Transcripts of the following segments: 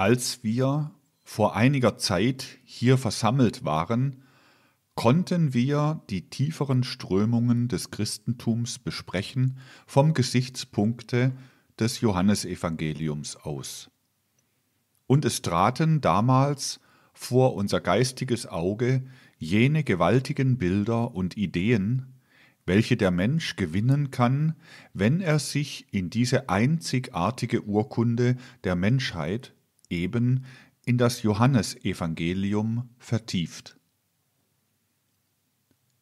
Als wir vor einiger Zeit hier versammelt waren, konnten wir die tieferen Strömungen des Christentums besprechen vom Gesichtspunkte des Johannesevangeliums aus. Und es traten damals vor unser geistiges Auge jene gewaltigen Bilder und Ideen, welche der Mensch gewinnen kann, wenn er sich in diese einzigartige Urkunde der Menschheit eben in das Johannesevangelium vertieft.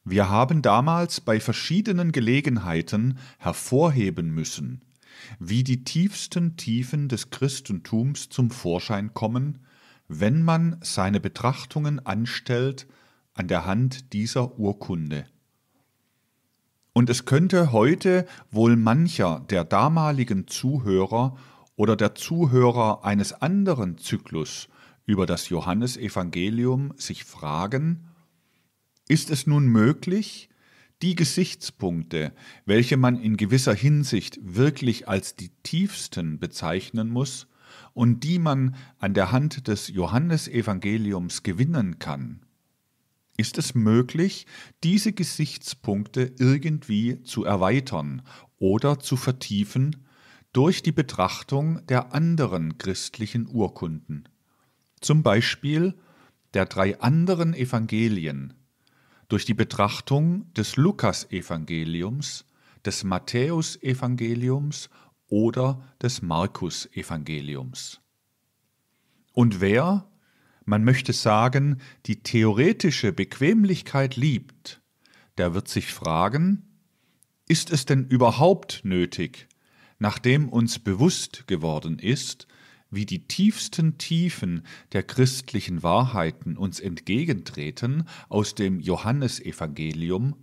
Wir haben damals bei verschiedenen Gelegenheiten hervorheben müssen, wie die tiefsten Tiefen des Christentums zum Vorschein kommen, wenn man seine Betrachtungen anstellt an der Hand dieser Urkunde. Und es könnte heute wohl mancher der damaligen Zuhörer oder der Zuhörer eines anderen Zyklus über das Johannesevangelium sich fragen, ist es nun möglich, die Gesichtspunkte, welche man in gewisser Hinsicht wirklich als die tiefsten bezeichnen muss und die man an der Hand des Johannesevangeliums gewinnen kann, ist es möglich, diese Gesichtspunkte irgendwie zu erweitern oder zu vertiefen durch die Betrachtung der anderen christlichen Urkunden, zum Beispiel der drei anderen Evangelien, durch die Betrachtung des Lukasevangeliums, des Matthäusevangeliums oder des Markusevangeliums. Und wer, man möchte sagen, die theoretische Bequemlichkeit liebt, der wird sich fragen, ist es denn überhaupt nötig, nachdem uns bewusst geworden ist, wie die tiefsten Tiefen der christlichen Wahrheiten uns entgegentreten aus dem Johannesevangelium,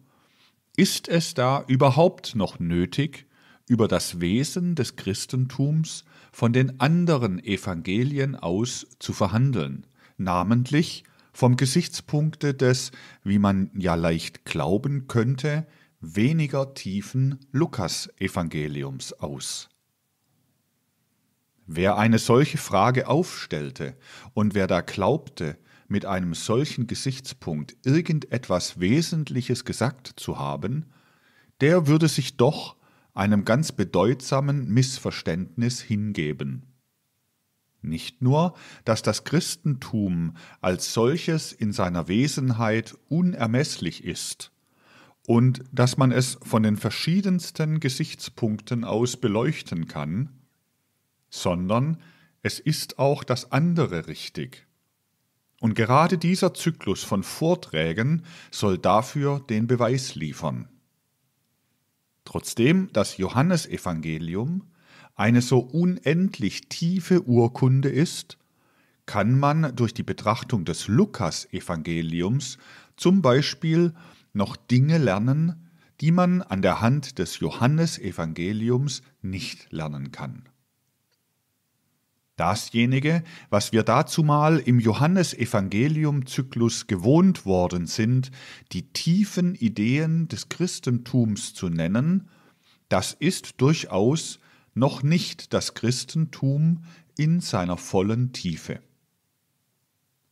ist es da überhaupt noch nötig, über das Wesen des Christentums von den anderen Evangelien aus zu verhandeln, namentlich vom Gesichtspunkte des, wie man ja leicht glauben könnte, weniger tiefen Lukasevangeliums aus. Wer eine solche Frage aufstellte und wer da glaubte, mit einem solchen Gesichtspunkt irgendetwas Wesentliches gesagt zu haben, der würde sich doch einem ganz bedeutsamen Missverständnis hingeben. Nicht nur, dass das Christentum als solches in seiner Wesenheit unermesslich ist, und dass man es von den verschiedensten Gesichtspunkten aus beleuchten kann, sondern es ist auch das andere richtig. Und gerade dieser Zyklus von Vorträgen soll dafür den Beweis liefern. Trotzdem das Johannesevangelium eine so unendlich tiefe Urkunde ist, kann man durch die Betrachtung des Lukas-Evangeliums zum Beispiel noch Dinge lernen, die man an der Hand des Johannesevangeliums nicht lernen kann. Dasjenige, was wir dazu mal im Johannesevangelium-Zyklus gewohnt worden sind, die tiefen Ideen des Christentums zu nennen, das ist durchaus noch nicht das Christentum in seiner vollen Tiefe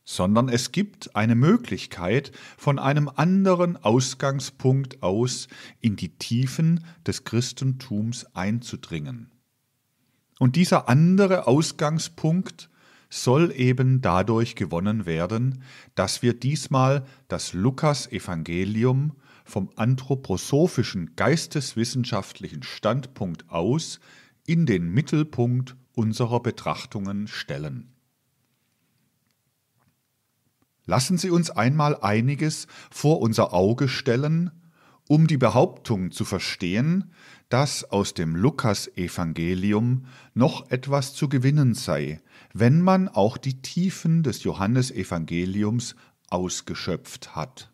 sondern es gibt eine Möglichkeit, von einem anderen Ausgangspunkt aus in die Tiefen des Christentums einzudringen. Und dieser andere Ausgangspunkt soll eben dadurch gewonnen werden, dass wir diesmal das Lukas-Evangelium vom anthroposophischen geisteswissenschaftlichen Standpunkt aus in den Mittelpunkt unserer Betrachtungen stellen. Lassen Sie uns einmal einiges vor unser Auge stellen, um die Behauptung zu verstehen, dass aus dem Lukasevangelium noch etwas zu gewinnen sei, wenn man auch die Tiefen des Johannesevangeliums ausgeschöpft hat.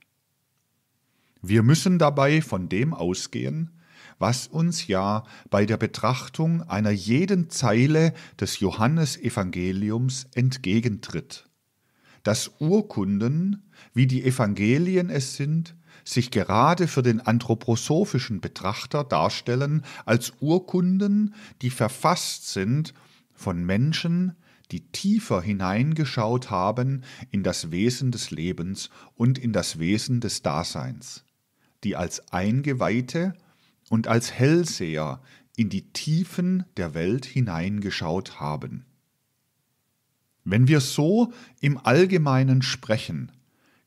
Wir müssen dabei von dem ausgehen, was uns ja bei der Betrachtung einer jeden Zeile des Johannesevangeliums entgegentritt dass Urkunden, wie die Evangelien es sind, sich gerade für den anthroposophischen Betrachter darstellen als Urkunden, die verfasst sind von Menschen, die tiefer hineingeschaut haben in das Wesen des Lebens und in das Wesen des Daseins, die als Eingeweihte und als Hellseher in die Tiefen der Welt hineingeschaut haben. Wenn wir so im Allgemeinen sprechen,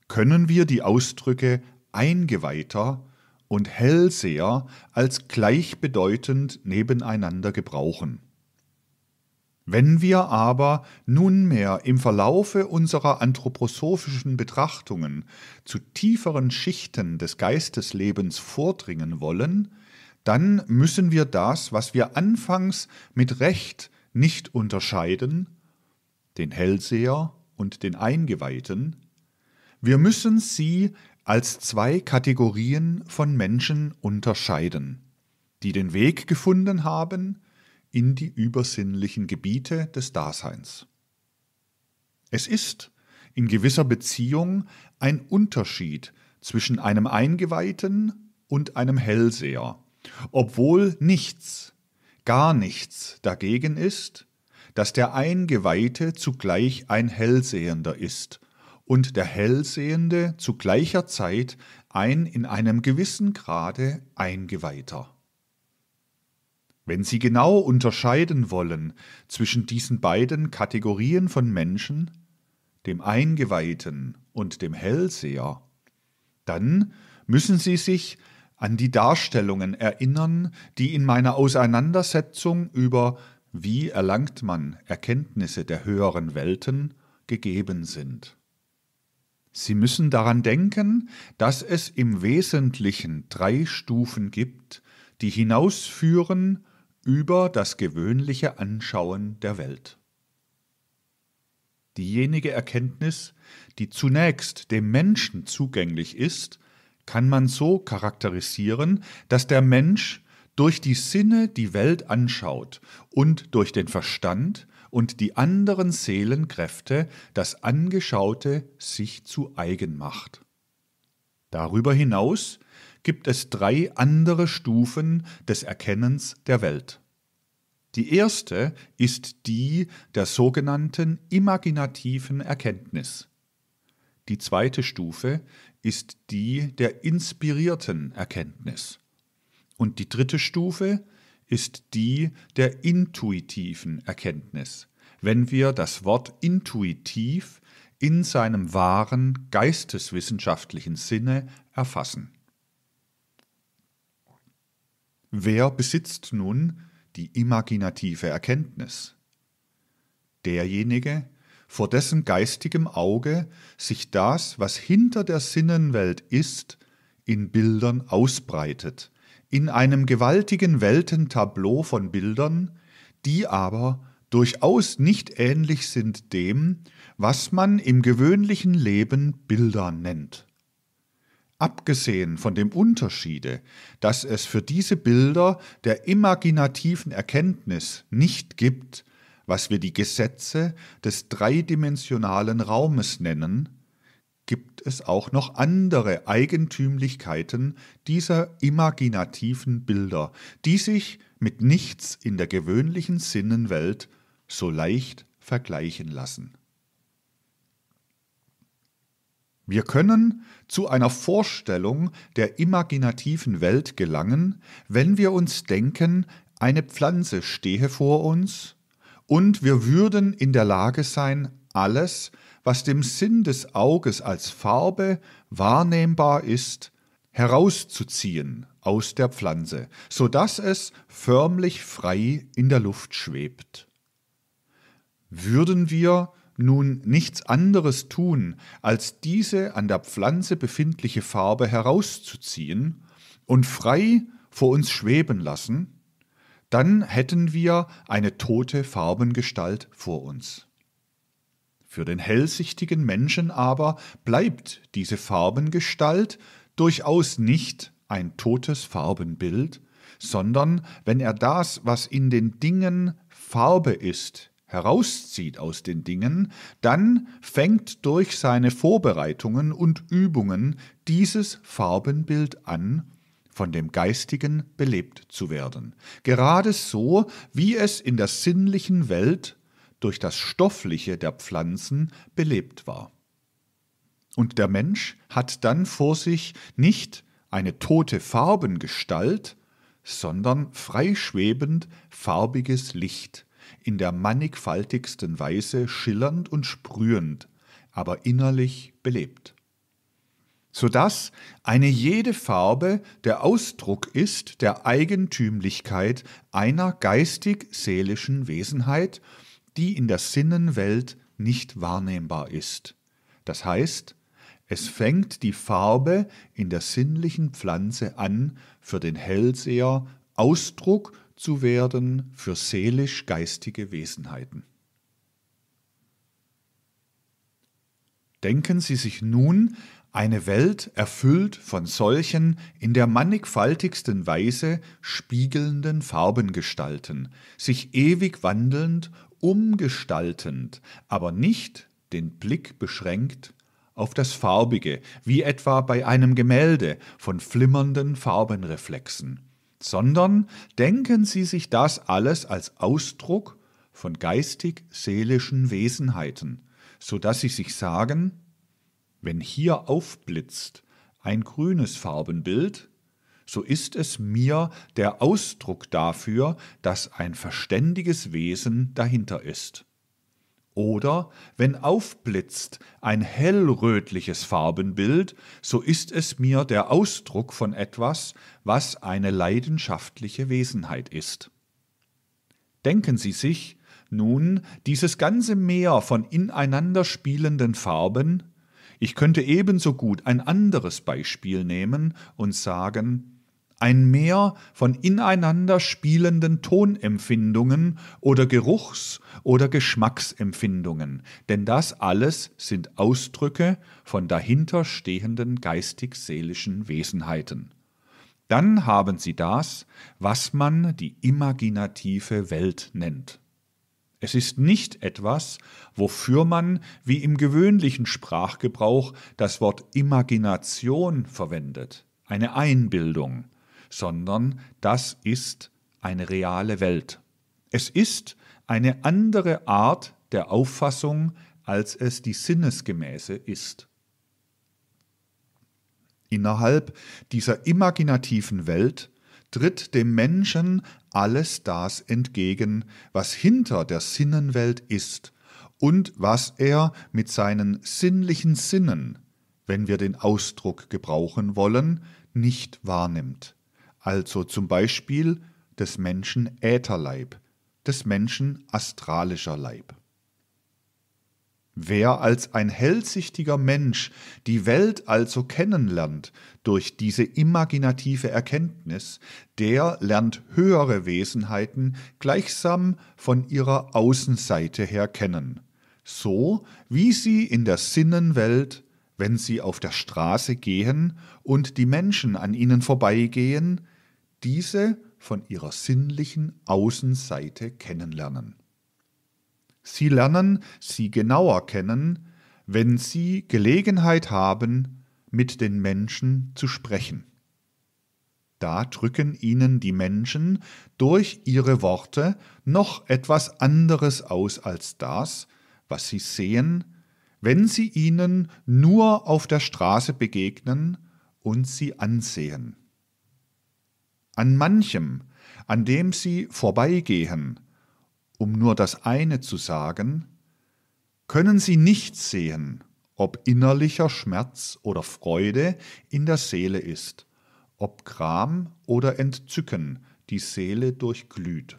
können wir die Ausdrücke Eingeweihter und Hellseher als gleichbedeutend nebeneinander gebrauchen. Wenn wir aber nunmehr im Verlaufe unserer anthroposophischen Betrachtungen zu tieferen Schichten des Geisteslebens vordringen wollen, dann müssen wir das, was wir anfangs mit Recht nicht unterscheiden, den Hellseher und den Eingeweihten, wir müssen sie als zwei Kategorien von Menschen unterscheiden, die den Weg gefunden haben in die übersinnlichen Gebiete des Daseins. Es ist in gewisser Beziehung ein Unterschied zwischen einem Eingeweihten und einem Hellseher, obwohl nichts, gar nichts dagegen ist, dass der Eingeweihte zugleich ein Hellsehender ist und der Hellsehende zu gleicher Zeit ein in einem gewissen Grade Eingeweihter. Wenn Sie genau unterscheiden wollen zwischen diesen beiden Kategorien von Menschen, dem Eingeweihten und dem Hellseher, dann müssen Sie sich an die Darstellungen erinnern, die in meiner Auseinandersetzung über wie erlangt man Erkenntnisse der höheren Welten, gegeben sind. Sie müssen daran denken, dass es im Wesentlichen drei Stufen gibt, die hinausführen über das gewöhnliche Anschauen der Welt. Diejenige Erkenntnis, die zunächst dem Menschen zugänglich ist, kann man so charakterisieren, dass der Mensch durch die Sinne die Welt anschaut und durch den Verstand und die anderen Seelenkräfte das Angeschaute sich zu eigen macht. Darüber hinaus gibt es drei andere Stufen des Erkennens der Welt. Die erste ist die der sogenannten imaginativen Erkenntnis. Die zweite Stufe ist die der inspirierten Erkenntnis. Und die dritte Stufe ist die der intuitiven Erkenntnis, wenn wir das Wort intuitiv in seinem wahren geisteswissenschaftlichen Sinne erfassen. Wer besitzt nun die imaginative Erkenntnis? Derjenige, vor dessen geistigem Auge sich das, was hinter der Sinnenwelt ist, in Bildern ausbreitet in einem gewaltigen Weltentableau von Bildern, die aber durchaus nicht ähnlich sind dem, was man im gewöhnlichen Leben Bilder nennt. Abgesehen von dem Unterschiede, dass es für diese Bilder der imaginativen Erkenntnis nicht gibt, was wir die Gesetze des dreidimensionalen Raumes nennen, gibt es auch noch andere Eigentümlichkeiten dieser imaginativen Bilder, die sich mit nichts in der gewöhnlichen Sinnenwelt so leicht vergleichen lassen. Wir können zu einer Vorstellung der imaginativen Welt gelangen, wenn wir uns denken, eine Pflanze stehe vor uns, und wir würden in der Lage sein, alles, was dem Sinn des Auges als Farbe wahrnehmbar ist, herauszuziehen aus der Pflanze, so dass es förmlich frei in der Luft schwebt. Würden wir nun nichts anderes tun, als diese an der Pflanze befindliche Farbe herauszuziehen und frei vor uns schweben lassen, dann hätten wir eine tote Farbengestalt vor uns. Für den hellsichtigen Menschen aber bleibt diese Farbengestalt durchaus nicht ein totes Farbenbild, sondern wenn er das, was in den Dingen Farbe ist, herauszieht aus den Dingen, dann fängt durch seine Vorbereitungen und Übungen dieses Farbenbild an, von dem Geistigen belebt zu werden, gerade so, wie es in der sinnlichen Welt durch das Stoffliche der Pflanzen belebt war. Und der Mensch hat dann vor sich nicht eine tote Farbengestalt, sondern freischwebend farbiges Licht, in der mannigfaltigsten Weise schillernd und sprühend, aber innerlich belebt. Sodass eine jede Farbe der Ausdruck ist der Eigentümlichkeit einer geistig-seelischen Wesenheit die in der Sinnenwelt nicht wahrnehmbar ist. Das heißt, es fängt die Farbe in der sinnlichen Pflanze an, für den Hellseher Ausdruck zu werden für seelisch-geistige Wesenheiten. Denken Sie sich nun eine Welt erfüllt von solchen in der mannigfaltigsten Weise spiegelnden Farbengestalten, sich ewig wandelnd umgestaltend, aber nicht den Blick beschränkt auf das Farbige, wie etwa bei einem Gemälde von flimmernden Farbenreflexen, sondern denken Sie sich das alles als Ausdruck von geistig-seelischen Wesenheiten, so dass Sie sich sagen, wenn hier aufblitzt ein grünes Farbenbild, so ist es mir der Ausdruck dafür, dass ein verständiges Wesen dahinter ist. Oder wenn aufblitzt ein hellrötliches Farbenbild, so ist es mir der Ausdruck von etwas, was eine leidenschaftliche Wesenheit ist. Denken Sie sich nun dieses ganze Meer von ineinander spielenden Farben, ich könnte ebenso gut ein anderes Beispiel nehmen und sagen, ein Meer von ineinander spielenden Tonempfindungen oder Geruchs- oder Geschmacksempfindungen, denn das alles sind Ausdrücke von dahinter stehenden geistig-seelischen Wesenheiten. Dann haben sie das, was man die imaginative Welt nennt. Es ist nicht etwas, wofür man, wie im gewöhnlichen Sprachgebrauch, das Wort Imagination verwendet, eine Einbildung, sondern das ist eine reale Welt. Es ist eine andere Art der Auffassung, als es die sinnesgemäße ist. Innerhalb dieser imaginativen Welt tritt dem Menschen alles das entgegen, was hinter der Sinnenwelt ist und was er mit seinen sinnlichen Sinnen, wenn wir den Ausdruck gebrauchen wollen, nicht wahrnimmt also zum Beispiel des Menschen Ätherleib, des Menschen astralischer Leib. Wer als ein hellsichtiger Mensch die Welt also kennenlernt durch diese imaginative Erkenntnis, der lernt höhere Wesenheiten gleichsam von ihrer Außenseite her kennen, so wie sie in der Sinnenwelt, wenn sie auf der Straße gehen und die Menschen an ihnen vorbeigehen, diese von ihrer sinnlichen Außenseite kennenlernen. Sie lernen sie genauer kennen, wenn sie Gelegenheit haben, mit den Menschen zu sprechen. Da drücken ihnen die Menschen durch ihre Worte noch etwas anderes aus als das, was sie sehen, wenn sie ihnen nur auf der Straße begegnen und sie ansehen an manchem, an dem sie vorbeigehen, um nur das eine zu sagen, können sie nicht sehen, ob innerlicher Schmerz oder Freude in der Seele ist, ob Gram oder Entzücken die Seele durchglüht.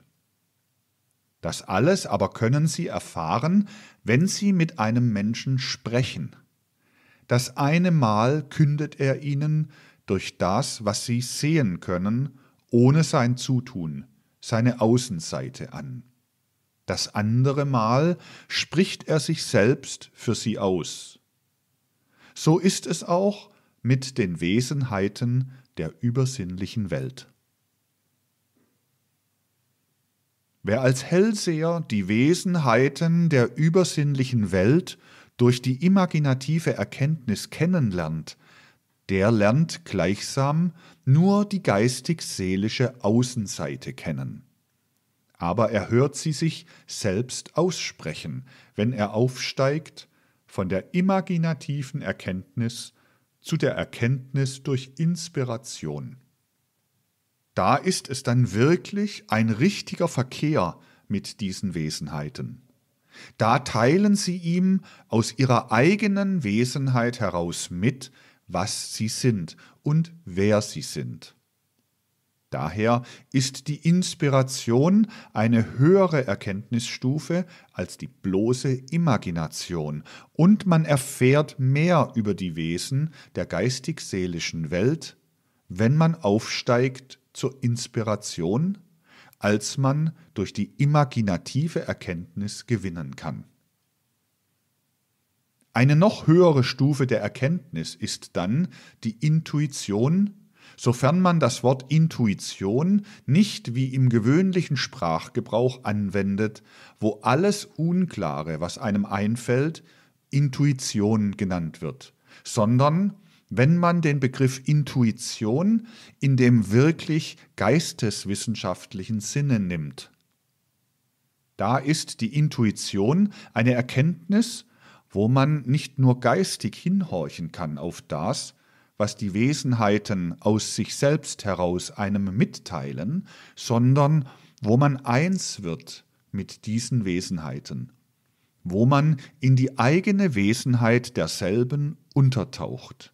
Das alles aber können sie erfahren, wenn sie mit einem Menschen sprechen. Das eine Mal kündet er ihnen durch das, was sie sehen können, ohne sein Zutun, seine Außenseite an. Das andere Mal spricht er sich selbst für sie aus. So ist es auch mit den Wesenheiten der übersinnlichen Welt. Wer als Hellseher die Wesenheiten der übersinnlichen Welt durch die imaginative Erkenntnis kennenlernt, der lernt gleichsam nur die geistig-seelische Außenseite kennen. Aber er hört sie sich selbst aussprechen, wenn er aufsteigt von der imaginativen Erkenntnis zu der Erkenntnis durch Inspiration. Da ist es dann wirklich ein richtiger Verkehr mit diesen Wesenheiten. Da teilen sie ihm aus ihrer eigenen Wesenheit heraus mit, was sie sind und wer sie sind. Daher ist die Inspiration eine höhere Erkenntnisstufe als die bloße Imagination und man erfährt mehr über die Wesen der geistig-seelischen Welt, wenn man aufsteigt zur Inspiration, als man durch die imaginative Erkenntnis gewinnen kann. Eine noch höhere Stufe der Erkenntnis ist dann die Intuition, sofern man das Wort Intuition nicht wie im gewöhnlichen Sprachgebrauch anwendet, wo alles Unklare, was einem einfällt, Intuition genannt wird, sondern wenn man den Begriff Intuition in dem wirklich geisteswissenschaftlichen Sinne nimmt. Da ist die Intuition eine Erkenntnis, wo man nicht nur geistig hinhorchen kann auf das, was die Wesenheiten aus sich selbst heraus einem mitteilen, sondern wo man eins wird mit diesen Wesenheiten, wo man in die eigene Wesenheit derselben untertaucht.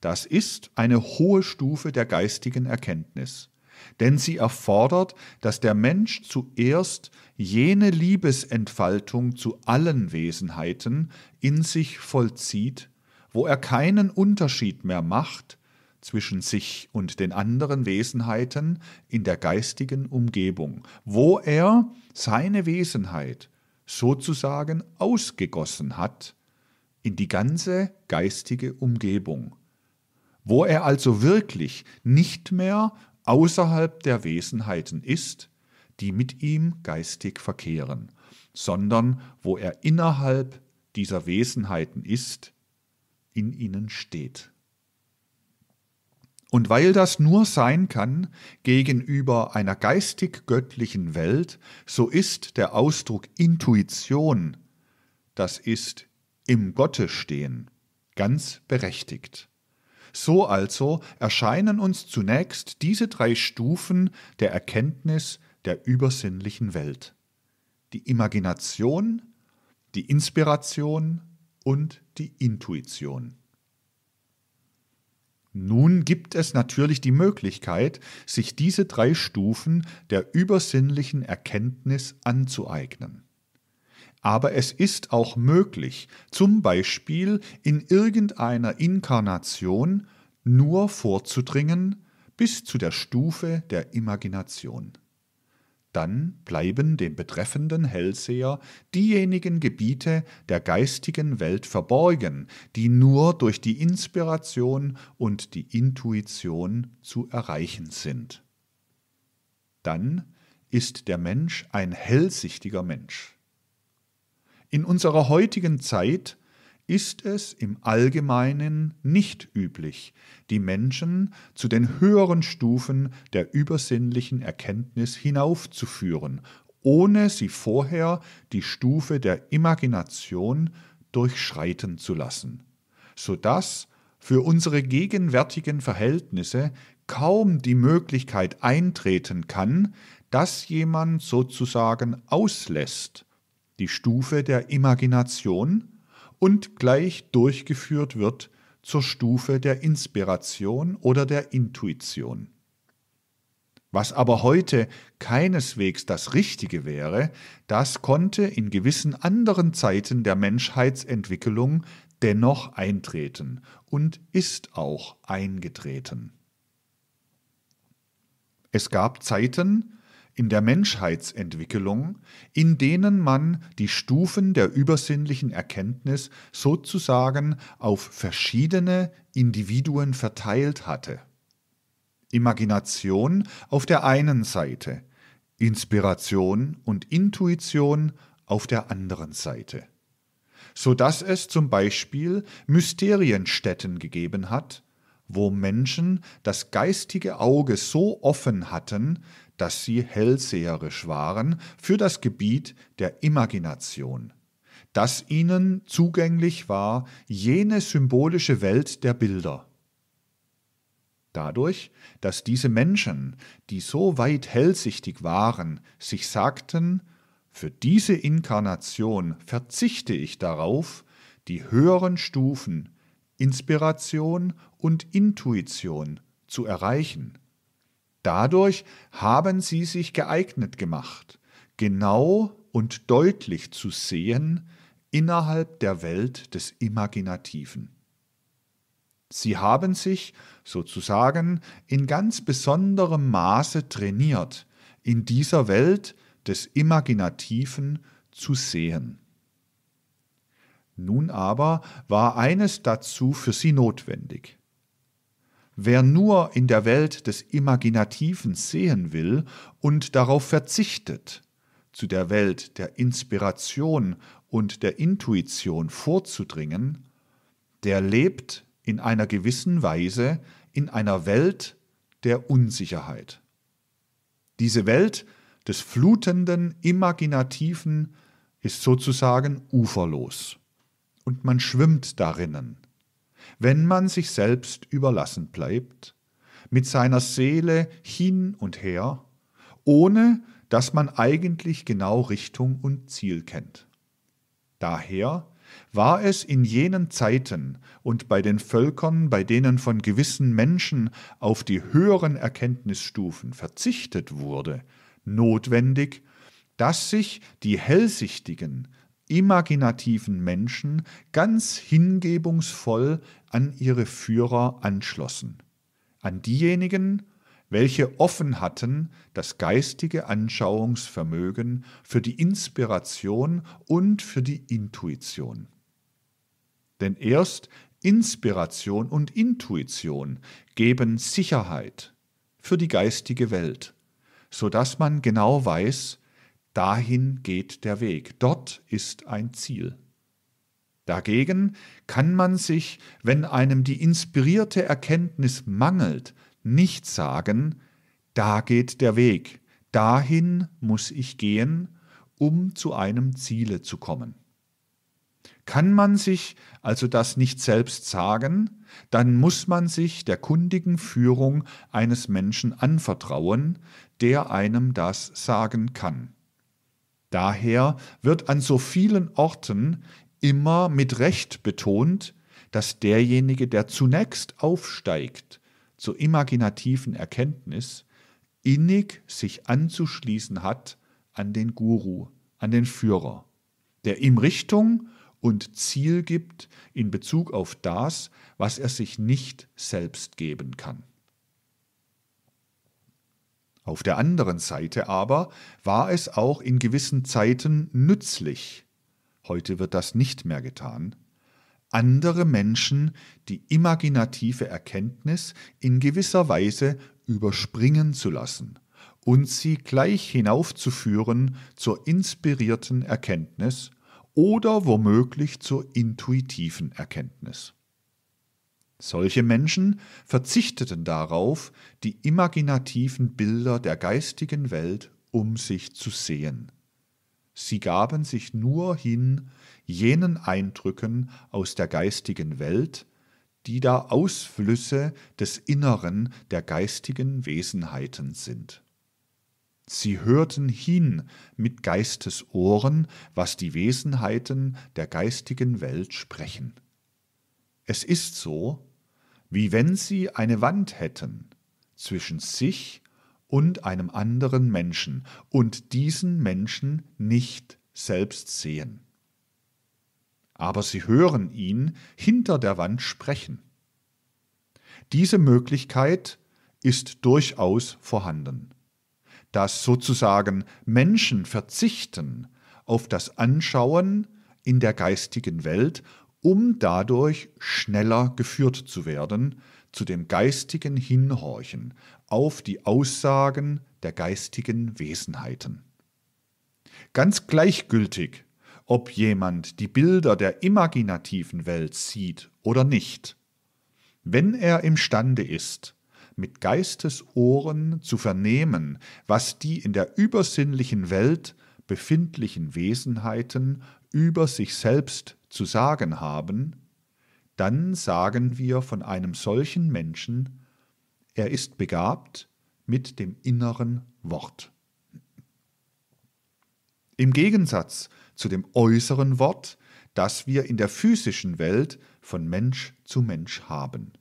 Das ist eine hohe Stufe der geistigen Erkenntnis denn sie erfordert, dass der Mensch zuerst jene Liebesentfaltung zu allen Wesenheiten in sich vollzieht, wo er keinen Unterschied mehr macht zwischen sich und den anderen Wesenheiten in der geistigen Umgebung, wo er seine Wesenheit sozusagen ausgegossen hat in die ganze geistige Umgebung, wo er also wirklich nicht mehr außerhalb der Wesenheiten ist, die mit ihm geistig verkehren, sondern wo er innerhalb dieser Wesenheiten ist, in ihnen steht. Und weil das nur sein kann gegenüber einer geistig-göttlichen Welt, so ist der Ausdruck Intuition, das ist im Gotte stehen, ganz berechtigt. So also erscheinen uns zunächst diese drei Stufen der Erkenntnis der übersinnlichen Welt. Die Imagination, die Inspiration und die Intuition. Nun gibt es natürlich die Möglichkeit, sich diese drei Stufen der übersinnlichen Erkenntnis anzueignen. Aber es ist auch möglich, zum Beispiel in irgendeiner Inkarnation nur vorzudringen bis zu der Stufe der Imagination. Dann bleiben dem betreffenden Hellseher diejenigen Gebiete der geistigen Welt verborgen, die nur durch die Inspiration und die Intuition zu erreichen sind. Dann ist der Mensch ein hellsichtiger Mensch. In unserer heutigen Zeit ist es im Allgemeinen nicht üblich, die Menschen zu den höheren Stufen der übersinnlichen Erkenntnis hinaufzuführen, ohne sie vorher die Stufe der Imagination durchschreiten zu lassen, sodass für unsere gegenwärtigen Verhältnisse kaum die Möglichkeit eintreten kann, dass jemand sozusagen auslässt, die Stufe der Imagination und gleich durchgeführt wird zur Stufe der Inspiration oder der Intuition. Was aber heute keineswegs das Richtige wäre, das konnte in gewissen anderen Zeiten der Menschheitsentwicklung dennoch eintreten und ist auch eingetreten. Es gab Zeiten, in der Menschheitsentwicklung, in denen man die Stufen der übersinnlichen Erkenntnis sozusagen auf verschiedene Individuen verteilt hatte. Imagination auf der einen Seite, Inspiration und Intuition auf der anderen Seite. So dass es zum Beispiel Mysterienstätten gegeben hat, wo Menschen das geistige Auge so offen hatten, dass sie hellseherisch waren für das Gebiet der Imagination, dass ihnen zugänglich war jene symbolische Welt der Bilder. Dadurch, dass diese Menschen, die so weit hellsichtig waren, sich sagten, für diese Inkarnation verzichte ich darauf, die höheren Stufen Inspiration und Intuition zu erreichen Dadurch haben sie sich geeignet gemacht, genau und deutlich zu sehen innerhalb der Welt des Imaginativen. Sie haben sich sozusagen in ganz besonderem Maße trainiert, in dieser Welt des Imaginativen zu sehen. Nun aber war eines dazu für sie notwendig. Wer nur in der Welt des Imaginativen sehen will und darauf verzichtet, zu der Welt der Inspiration und der Intuition vorzudringen, der lebt in einer gewissen Weise in einer Welt der Unsicherheit. Diese Welt des flutenden, imaginativen ist sozusagen uferlos und man schwimmt darinnen wenn man sich selbst überlassen bleibt, mit seiner Seele hin und her, ohne dass man eigentlich genau Richtung und Ziel kennt. Daher war es in jenen Zeiten und bei den Völkern, bei denen von gewissen Menschen auf die höheren Erkenntnisstufen verzichtet wurde, notwendig, dass sich die Hellsichtigen imaginativen Menschen ganz hingebungsvoll an ihre Führer anschlossen, an diejenigen, welche offen hatten das geistige Anschauungsvermögen für die Inspiration und für die Intuition. Denn erst Inspiration und Intuition geben Sicherheit für die geistige Welt, so dass man genau weiß, Dahin geht der Weg, dort ist ein Ziel. Dagegen kann man sich, wenn einem die inspirierte Erkenntnis mangelt, nicht sagen, da geht der Weg, dahin muss ich gehen, um zu einem Ziele zu kommen. Kann man sich also das nicht selbst sagen, dann muss man sich der kundigen Führung eines Menschen anvertrauen, der einem das sagen kann. Daher wird an so vielen Orten immer mit Recht betont, dass derjenige, der zunächst aufsteigt zur imaginativen Erkenntnis, innig sich anzuschließen hat an den Guru, an den Führer, der ihm Richtung und Ziel gibt in Bezug auf das, was er sich nicht selbst geben kann. Auf der anderen Seite aber war es auch in gewissen Zeiten nützlich, heute wird das nicht mehr getan, andere Menschen die imaginative Erkenntnis in gewisser Weise überspringen zu lassen und sie gleich hinaufzuführen zur inspirierten Erkenntnis oder womöglich zur intuitiven Erkenntnis. Solche Menschen verzichteten darauf, die imaginativen Bilder der geistigen Welt um sich zu sehen. Sie gaben sich nur hin jenen Eindrücken aus der geistigen Welt, die da Ausflüsse des Inneren der geistigen Wesenheiten sind. Sie hörten hin mit Geistesohren, was die Wesenheiten der geistigen Welt sprechen. Es ist so, wie wenn sie eine Wand hätten zwischen sich und einem anderen Menschen und diesen Menschen nicht selbst sehen. Aber sie hören ihn hinter der Wand sprechen. Diese Möglichkeit ist durchaus vorhanden, dass sozusagen Menschen verzichten auf das Anschauen in der geistigen Welt um dadurch schneller geführt zu werden zu dem geistigen Hinhorchen auf die Aussagen der geistigen Wesenheiten. Ganz gleichgültig, ob jemand die Bilder der imaginativen Welt sieht oder nicht, wenn er imstande ist, mit Geistesohren zu vernehmen, was die in der übersinnlichen Welt befindlichen Wesenheiten über sich selbst zu sagen haben, dann sagen wir von einem solchen Menschen, er ist begabt mit dem inneren Wort. Im Gegensatz zu dem äußeren Wort, das wir in der physischen Welt von Mensch zu Mensch haben.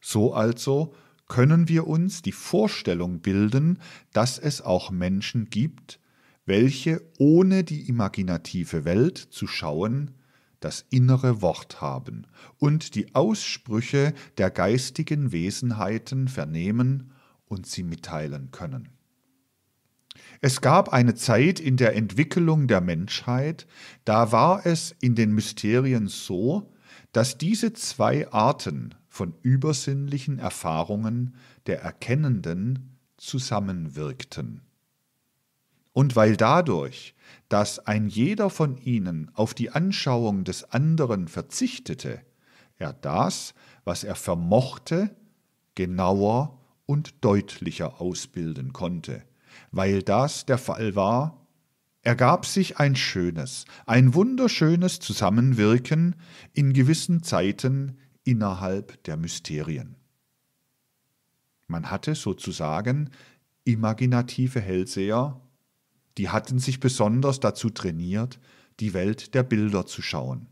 So also können wir uns die Vorstellung bilden, dass es auch Menschen gibt, welche ohne die imaginative Welt zu schauen das innere Wort haben und die Aussprüche der geistigen Wesenheiten vernehmen und sie mitteilen können. Es gab eine Zeit in der Entwicklung der Menschheit, da war es in den Mysterien so, dass diese zwei Arten von übersinnlichen Erfahrungen der Erkennenden zusammenwirkten und weil dadurch, dass ein jeder von ihnen auf die Anschauung des anderen verzichtete, er das, was er vermochte, genauer und deutlicher ausbilden konnte. Weil das der Fall war, ergab sich ein schönes, ein wunderschönes Zusammenwirken in gewissen Zeiten innerhalb der Mysterien. Man hatte sozusagen imaginative Hellseher die hatten sich besonders dazu trainiert, die Welt der Bilder zu schauen.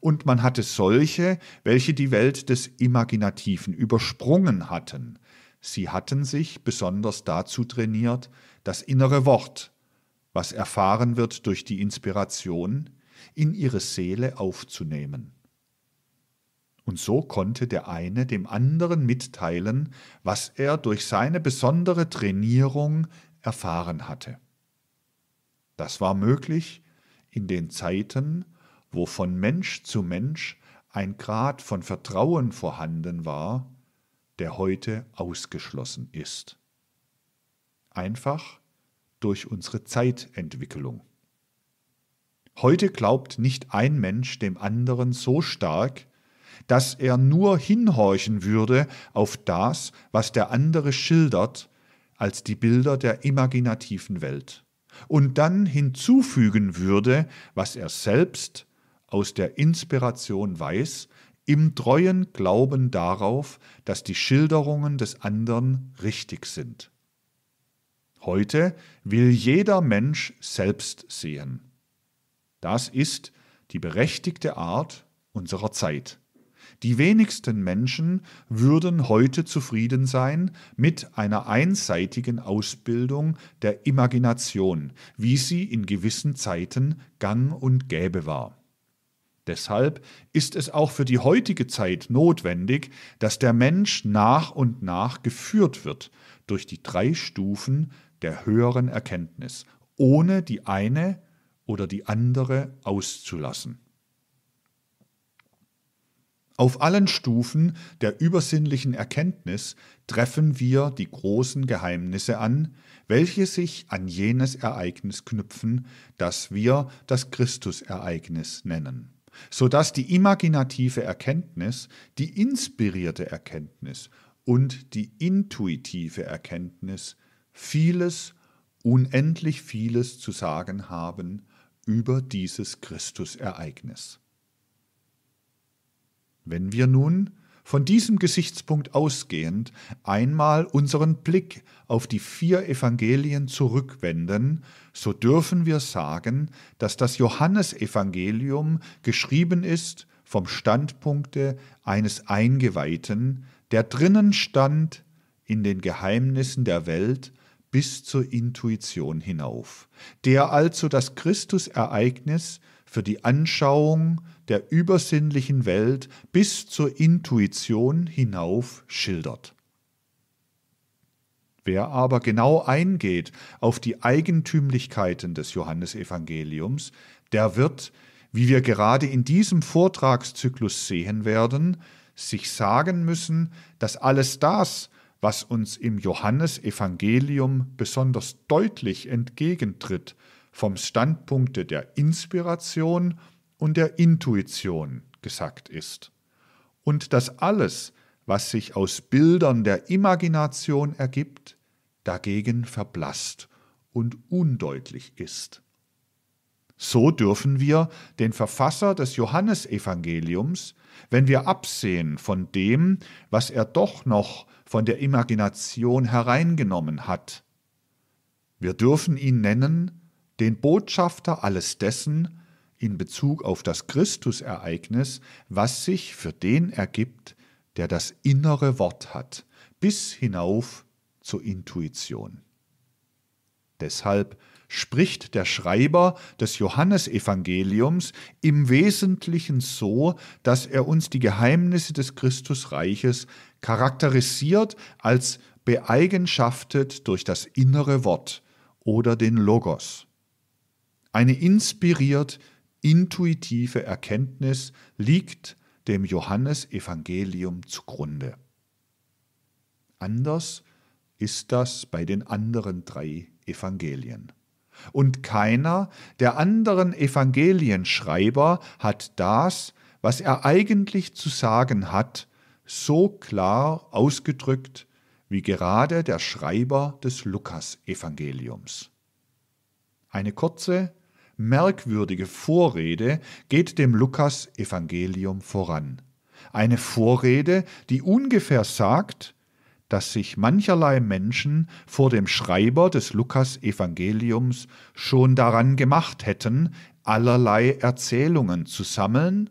Und man hatte solche, welche die Welt des Imaginativen übersprungen hatten. Sie hatten sich besonders dazu trainiert, das innere Wort, was erfahren wird durch die Inspiration, in ihre Seele aufzunehmen. Und so konnte der eine dem anderen mitteilen, was er durch seine besondere Trainierung erfahren hatte. Das war möglich in den Zeiten, wo von Mensch zu Mensch ein Grad von Vertrauen vorhanden war, der heute ausgeschlossen ist. Einfach durch unsere Zeitentwicklung. Heute glaubt nicht ein Mensch dem anderen so stark, dass er nur hinhorchen würde auf das, was der andere schildert, als die Bilder der imaginativen Welt und dann hinzufügen würde, was er selbst aus der Inspiration weiß, im treuen Glauben darauf, dass die Schilderungen des anderen richtig sind. Heute will jeder Mensch selbst sehen. Das ist die berechtigte Art unserer Zeit. Die wenigsten Menschen würden heute zufrieden sein mit einer einseitigen Ausbildung der Imagination, wie sie in gewissen Zeiten gang und gäbe war. Deshalb ist es auch für die heutige Zeit notwendig, dass der Mensch nach und nach geführt wird durch die drei Stufen der höheren Erkenntnis, ohne die eine oder die andere auszulassen. Auf allen Stufen der übersinnlichen Erkenntnis treffen wir die großen Geheimnisse an, welche sich an jenes Ereignis knüpfen, das wir das Christusereignis nennen, so dass die imaginative Erkenntnis, die inspirierte Erkenntnis und die intuitive Erkenntnis vieles, unendlich vieles zu sagen haben über dieses Christusereignis. Wenn wir nun von diesem Gesichtspunkt ausgehend einmal unseren Blick auf die vier Evangelien zurückwenden, so dürfen wir sagen, dass das Johannesevangelium geschrieben ist vom Standpunkte eines Eingeweihten, der drinnen stand in den Geheimnissen der Welt bis zur Intuition hinauf, der also das Christusereignis für die Anschauung der übersinnlichen Welt bis zur Intuition hinauf schildert. Wer aber genau eingeht auf die Eigentümlichkeiten des Johannesevangeliums, der wird, wie wir gerade in diesem Vortragszyklus sehen werden, sich sagen müssen, dass alles das, was uns im Johannesevangelium besonders deutlich entgegentritt, vom Standpunkte der Inspiration und der Intuition gesagt ist. Und dass alles, was sich aus Bildern der Imagination ergibt, dagegen verblasst und undeutlich ist. So dürfen wir den Verfasser des Johannesevangeliums, wenn wir absehen von dem, was er doch noch von der Imagination hereingenommen hat, wir dürfen ihn nennen den Botschafter alles dessen, in Bezug auf das Christusereignis, was sich für den ergibt, der das innere Wort hat, bis hinauf zur Intuition. Deshalb spricht der Schreiber des Johannesevangeliums im Wesentlichen so, dass er uns die Geheimnisse des Christusreiches charakterisiert als beeigenschaftet durch das innere Wort oder den Logos. Eine inspiriert intuitive Erkenntnis liegt dem Johannesevangelium zugrunde. Anders ist das bei den anderen drei Evangelien. Und keiner der anderen Evangelienschreiber hat das, was er eigentlich zu sagen hat, so klar ausgedrückt wie gerade der Schreiber des Lukasevangeliums. Eine kurze merkwürdige Vorrede geht dem Lukas-Evangelium voran. Eine Vorrede, die ungefähr sagt, dass sich mancherlei Menschen vor dem Schreiber des Lukas-Evangeliums schon daran gemacht hätten, allerlei Erzählungen zu sammeln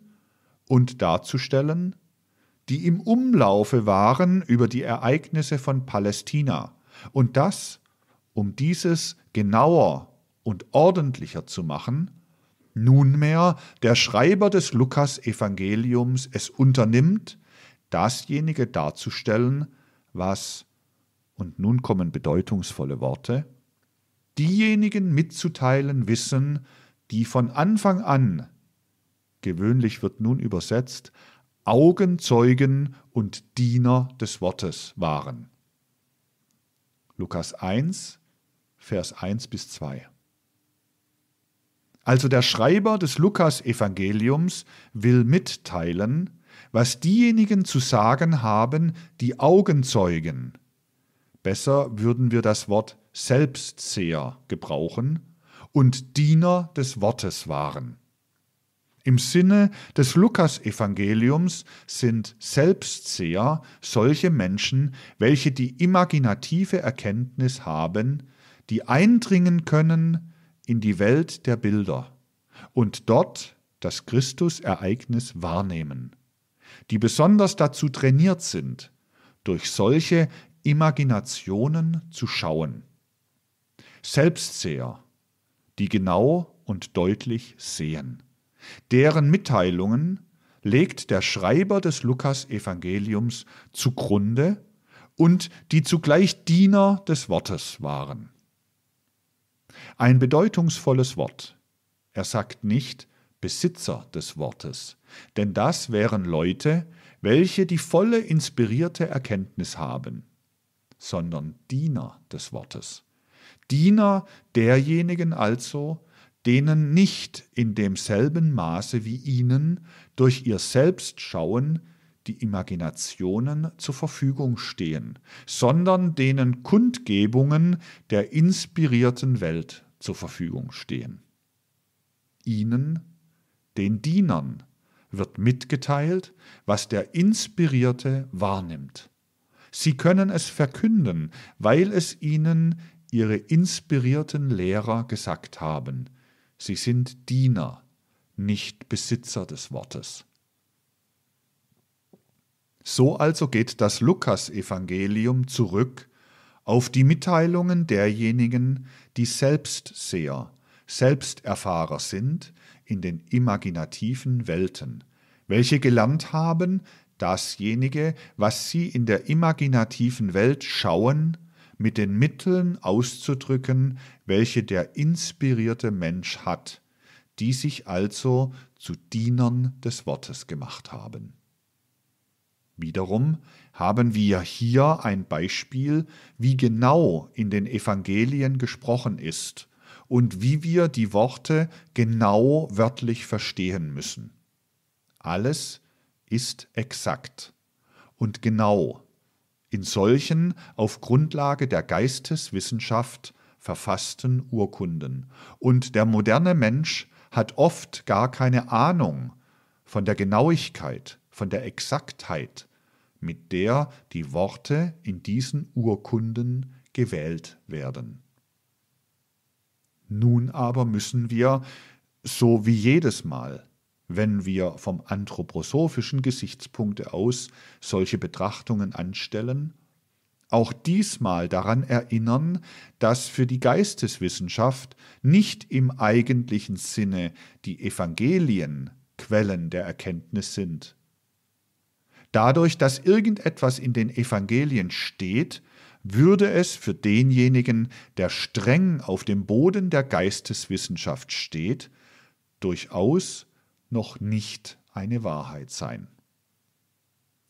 und darzustellen, die im Umlaufe waren über die Ereignisse von Palästina, und das, um dieses genauer und ordentlicher zu machen, nunmehr der Schreiber des Lukas-Evangeliums es unternimmt, dasjenige darzustellen, was, und nun kommen bedeutungsvolle Worte, diejenigen mitzuteilen wissen, die von Anfang an, gewöhnlich wird nun übersetzt, Augenzeugen und Diener des Wortes waren. Lukas 1, Vers 1 bis 2. Also der Schreiber des Lukasevangeliums will mitteilen, was diejenigen zu sagen haben, die Augenzeugen. Besser würden wir das Wort Selbstseher gebrauchen und Diener des Wortes waren. Im Sinne des Lukasevangeliums sind Selbstseher solche Menschen, welche die imaginative Erkenntnis haben, die eindringen können in die Welt der Bilder und dort das Christusereignis wahrnehmen, die besonders dazu trainiert sind, durch solche Imaginationen zu schauen. Selbstseher, die genau und deutlich sehen. Deren Mitteilungen legt der Schreiber des Lukas-Evangeliums zugrunde und die zugleich Diener des Wortes waren. Ein bedeutungsvolles Wort. Er sagt nicht Besitzer des Wortes, denn das wären Leute, welche die volle inspirierte Erkenntnis haben, sondern Diener des Wortes. Diener derjenigen also, denen nicht in demselben Maße wie ihnen durch ihr Selbstschauen die Imaginationen zur Verfügung stehen, sondern denen Kundgebungen der inspirierten Welt zur Verfügung stehen. Ihnen, den Dienern, wird mitgeteilt, was der Inspirierte wahrnimmt. Sie können es verkünden, weil es ihnen ihre inspirierten Lehrer gesagt haben. Sie sind Diener, nicht Besitzer des Wortes. So also geht das Lukas-Evangelium zurück auf die Mitteilungen derjenigen, die Selbstseher, Selbsterfahrer sind in den imaginativen Welten, welche gelernt haben, dasjenige, was sie in der imaginativen Welt schauen, mit den Mitteln auszudrücken, welche der inspirierte Mensch hat, die sich also zu Dienern des Wortes gemacht haben. Wiederum haben wir hier ein Beispiel, wie genau in den Evangelien gesprochen ist und wie wir die Worte genau wörtlich verstehen müssen. Alles ist exakt und genau in solchen auf Grundlage der Geisteswissenschaft verfassten Urkunden. Und der moderne Mensch hat oft gar keine Ahnung von der Genauigkeit, von der Exaktheit mit der die Worte in diesen Urkunden gewählt werden. Nun aber müssen wir, so wie jedes Mal, wenn wir vom anthroposophischen Gesichtspunkte aus solche Betrachtungen anstellen, auch diesmal daran erinnern, dass für die Geisteswissenschaft nicht im eigentlichen Sinne die Evangelien Quellen der Erkenntnis sind, Dadurch, dass irgendetwas in den Evangelien steht, würde es für denjenigen, der streng auf dem Boden der Geisteswissenschaft steht, durchaus noch nicht eine Wahrheit sein.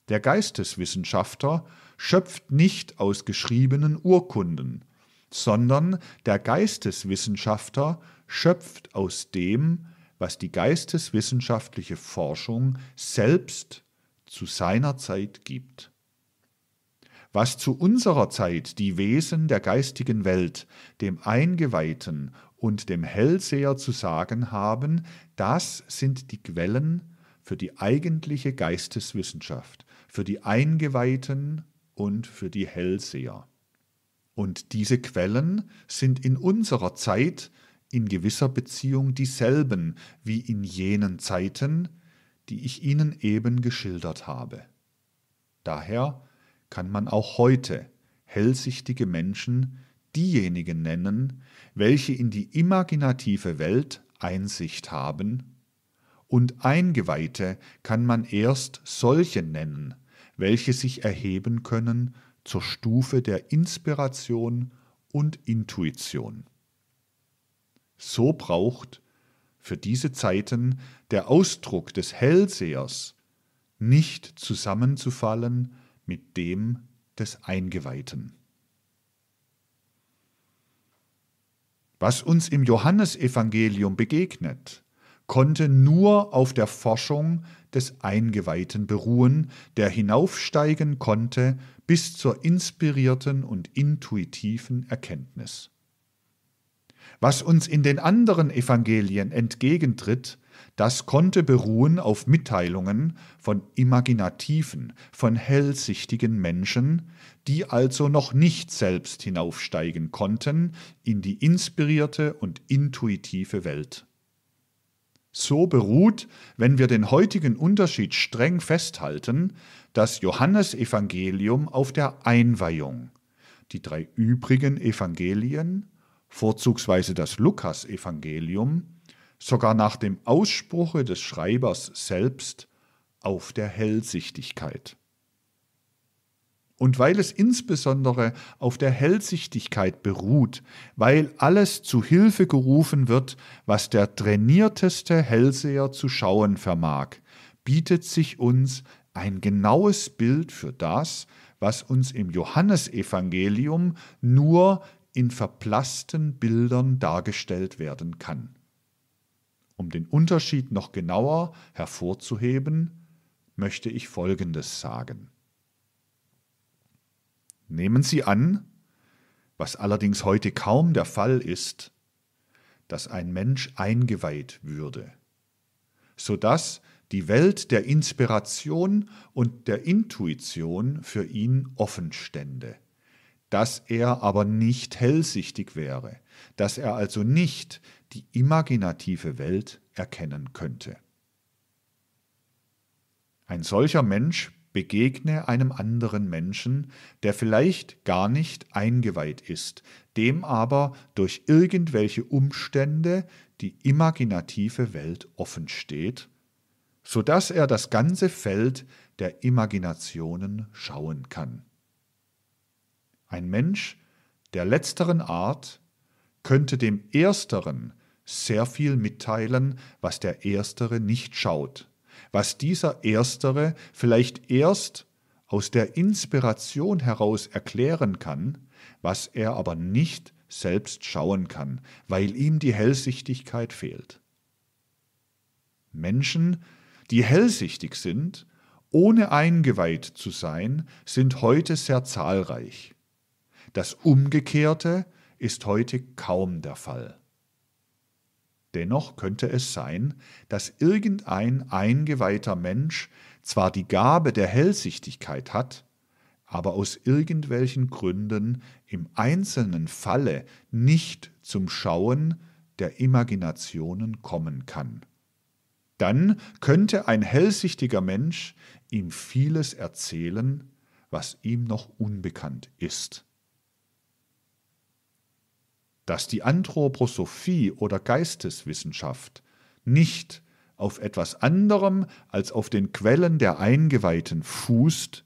Der Geisteswissenschaftler schöpft nicht aus geschriebenen Urkunden, sondern der Geisteswissenschaftler schöpft aus dem, was die geisteswissenschaftliche Forschung selbst zu seiner Zeit gibt. Was zu unserer Zeit die Wesen der geistigen Welt, dem Eingeweihten und dem Hellseher zu sagen haben, das sind die Quellen für die eigentliche Geisteswissenschaft, für die Eingeweihten und für die Hellseher. Und diese Quellen sind in unserer Zeit in gewisser Beziehung dieselben wie in jenen Zeiten, die ich Ihnen eben geschildert habe. Daher kann man auch heute hellsichtige Menschen diejenigen nennen, welche in die imaginative Welt Einsicht haben, und Eingeweihte kann man erst solche nennen, welche sich erheben können zur Stufe der Inspiration und Intuition. So braucht für diese Zeiten der Ausdruck des Hellsehers nicht zusammenzufallen mit dem des Eingeweihten. Was uns im Johannesevangelium begegnet, konnte nur auf der Forschung des Eingeweihten beruhen, der hinaufsteigen konnte bis zur inspirierten und intuitiven Erkenntnis. Was uns in den anderen Evangelien entgegentritt, das konnte beruhen auf Mitteilungen von imaginativen, von hellsichtigen Menschen, die also noch nicht selbst hinaufsteigen konnten in die inspirierte und intuitive Welt. So beruht, wenn wir den heutigen Unterschied streng festhalten, das Johannesevangelium auf der Einweihung, die drei übrigen Evangelien vorzugsweise das Lukasevangelium, sogar nach dem Ausspruche des Schreibers selbst auf der Hellsichtigkeit. Und weil es insbesondere auf der Hellsichtigkeit beruht, weil alles zu Hilfe gerufen wird, was der trainierteste Hellseher zu schauen vermag, bietet sich uns ein genaues Bild für das, was uns im Johannesevangelium nur in verblassten Bildern dargestellt werden kann. Um den Unterschied noch genauer hervorzuheben, möchte ich Folgendes sagen. Nehmen Sie an, was allerdings heute kaum der Fall ist, dass ein Mensch eingeweiht würde, sodass die Welt der Inspiration und der Intuition für ihn offen stände dass er aber nicht hellsichtig wäre, dass er also nicht die imaginative Welt erkennen könnte. Ein solcher Mensch begegne einem anderen Menschen, der vielleicht gar nicht eingeweiht ist, dem aber durch irgendwelche Umstände die imaginative Welt offen steht, so er das ganze Feld der Imaginationen schauen kann. Ein Mensch der letzteren Art könnte dem Ersteren sehr viel mitteilen, was der Erstere nicht schaut, was dieser Erstere vielleicht erst aus der Inspiration heraus erklären kann, was er aber nicht selbst schauen kann, weil ihm die Hellsichtigkeit fehlt. Menschen, die hellsichtig sind, ohne eingeweiht zu sein, sind heute sehr zahlreich. Das Umgekehrte ist heute kaum der Fall. Dennoch könnte es sein, dass irgendein eingeweihter Mensch zwar die Gabe der Hellsichtigkeit hat, aber aus irgendwelchen Gründen im einzelnen Falle nicht zum Schauen der Imaginationen kommen kann. Dann könnte ein hellsichtiger Mensch ihm vieles erzählen, was ihm noch unbekannt ist dass die Anthroposophie oder Geisteswissenschaft nicht auf etwas anderem als auf den Quellen der Eingeweihten fußt,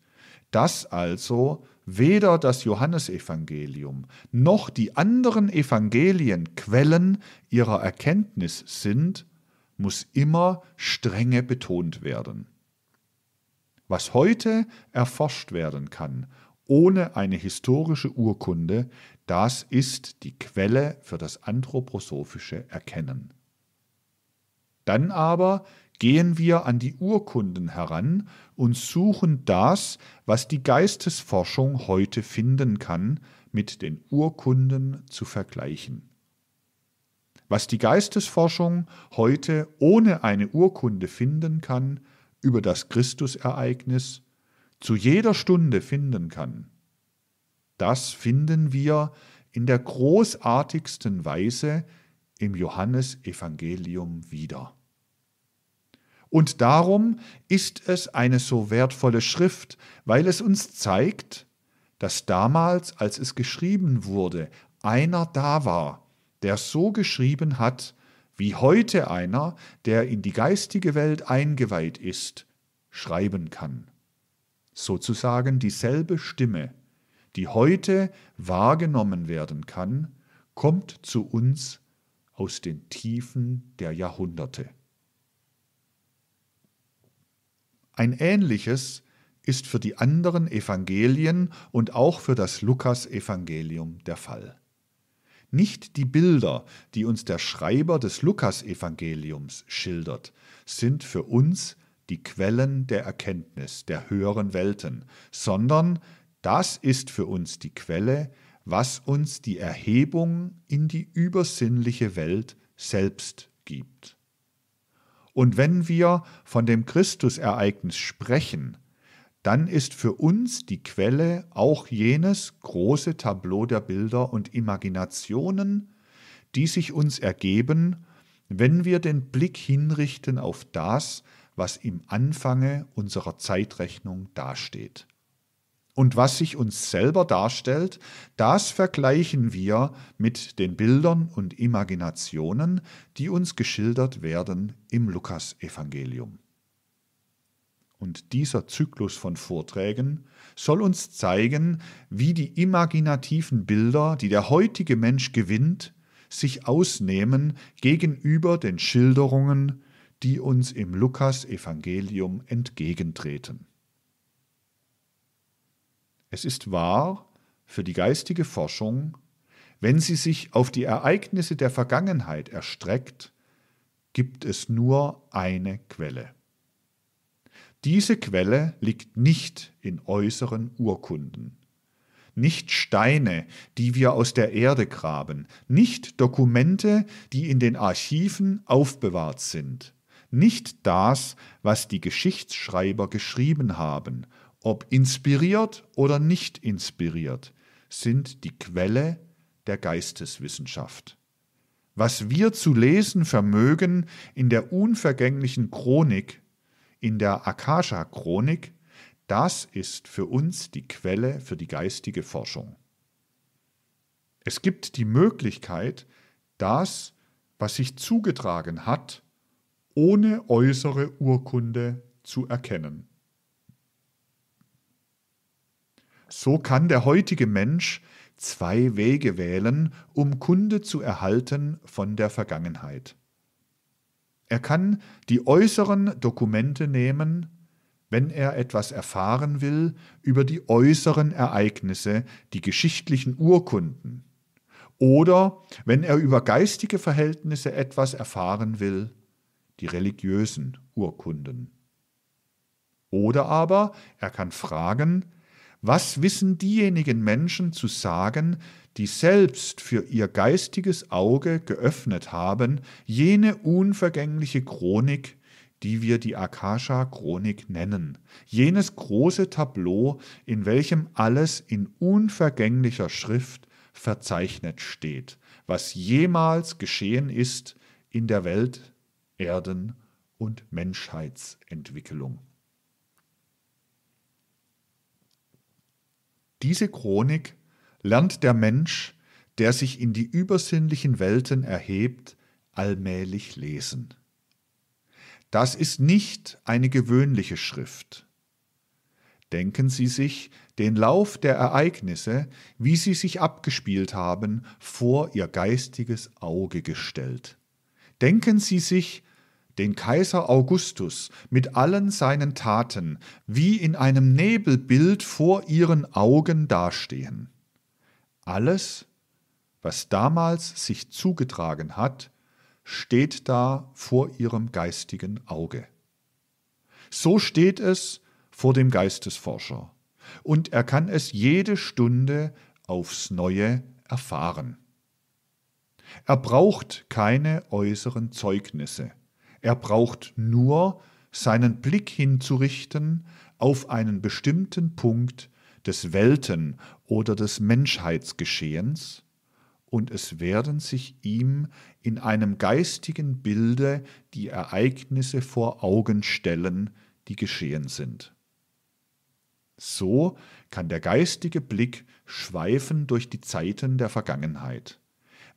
dass also weder das Johannesevangelium noch die anderen Evangelien Quellen ihrer Erkenntnis sind, muss immer strenge betont werden. Was heute erforscht werden kann, ohne eine historische Urkunde, das ist die Quelle für das anthroposophische Erkennen. Dann aber gehen wir an die Urkunden heran und suchen das, was die Geistesforschung heute finden kann, mit den Urkunden zu vergleichen. Was die Geistesforschung heute ohne eine Urkunde finden kann über das Christusereignis, zu jeder Stunde finden kann, das finden wir in der großartigsten Weise im Johannesevangelium wieder. Und darum ist es eine so wertvolle Schrift, weil es uns zeigt, dass damals, als es geschrieben wurde, einer da war, der so geschrieben hat, wie heute einer, der in die geistige Welt eingeweiht ist, schreiben kann. Sozusagen dieselbe Stimme, die heute wahrgenommen werden kann, kommt zu uns aus den Tiefen der Jahrhunderte. Ein ähnliches ist für die anderen Evangelien und auch für das Lukasevangelium der Fall. Nicht die Bilder, die uns der Schreiber des Lukasevangeliums schildert, sind für uns die Quellen der Erkenntnis der höheren Welten, sondern das ist für uns die Quelle, was uns die Erhebung in die übersinnliche Welt selbst gibt. Und wenn wir von dem Christusereignis sprechen, dann ist für uns die Quelle auch jenes große Tableau der Bilder und Imaginationen, die sich uns ergeben, wenn wir den Blick hinrichten auf das, was im Anfange unserer Zeitrechnung dasteht und was sich uns selber darstellt, das vergleichen wir mit den Bildern und Imaginationen, die uns geschildert werden im Lukasevangelium. Und dieser Zyklus von Vorträgen soll uns zeigen, wie die imaginativen Bilder, die der heutige Mensch gewinnt, sich ausnehmen gegenüber den Schilderungen, die uns im Lukasevangelium entgegentreten. Es ist wahr für die geistige Forschung, wenn sie sich auf die Ereignisse der Vergangenheit erstreckt, gibt es nur eine Quelle. Diese Quelle liegt nicht in äußeren Urkunden, nicht Steine, die wir aus der Erde graben, nicht Dokumente, die in den Archiven aufbewahrt sind, nicht das, was die Geschichtsschreiber geschrieben haben ob inspiriert oder nicht inspiriert, sind die Quelle der Geisteswissenschaft. Was wir zu lesen vermögen in der unvergänglichen Chronik, in der Akasha-Chronik, das ist für uns die Quelle für die geistige Forschung. Es gibt die Möglichkeit, das, was sich zugetragen hat, ohne äußere Urkunde zu erkennen. So kann der heutige Mensch zwei Wege wählen, um Kunde zu erhalten von der Vergangenheit. Er kann die äußeren Dokumente nehmen, wenn er etwas erfahren will über die äußeren Ereignisse, die geschichtlichen Urkunden, oder wenn er über geistige Verhältnisse etwas erfahren will, die religiösen Urkunden. Oder aber er kann fragen, was wissen diejenigen Menschen zu sagen, die selbst für ihr geistiges Auge geöffnet haben, jene unvergängliche Chronik, die wir die Akasha-Chronik nennen, jenes große Tableau, in welchem alles in unvergänglicher Schrift verzeichnet steht, was jemals geschehen ist in der Welt, Erden und Menschheitsentwicklung. Diese Chronik lernt der Mensch, der sich in die übersinnlichen Welten erhebt, allmählich lesen. Das ist nicht eine gewöhnliche Schrift. Denken Sie sich den Lauf der Ereignisse, wie sie sich abgespielt haben, vor Ihr geistiges Auge gestellt. Denken Sie sich den Kaiser Augustus mit allen seinen Taten wie in einem Nebelbild vor ihren Augen dastehen. Alles, was damals sich zugetragen hat, steht da vor ihrem geistigen Auge. So steht es vor dem Geistesforscher, und er kann es jede Stunde aufs neue erfahren. Er braucht keine äußeren Zeugnisse, er braucht nur seinen Blick hinzurichten auf einen bestimmten Punkt des Welten oder des Menschheitsgeschehens, und es werden sich ihm in einem geistigen Bilde die Ereignisse vor Augen stellen, die geschehen sind. So kann der geistige Blick schweifen durch die Zeiten der Vergangenheit.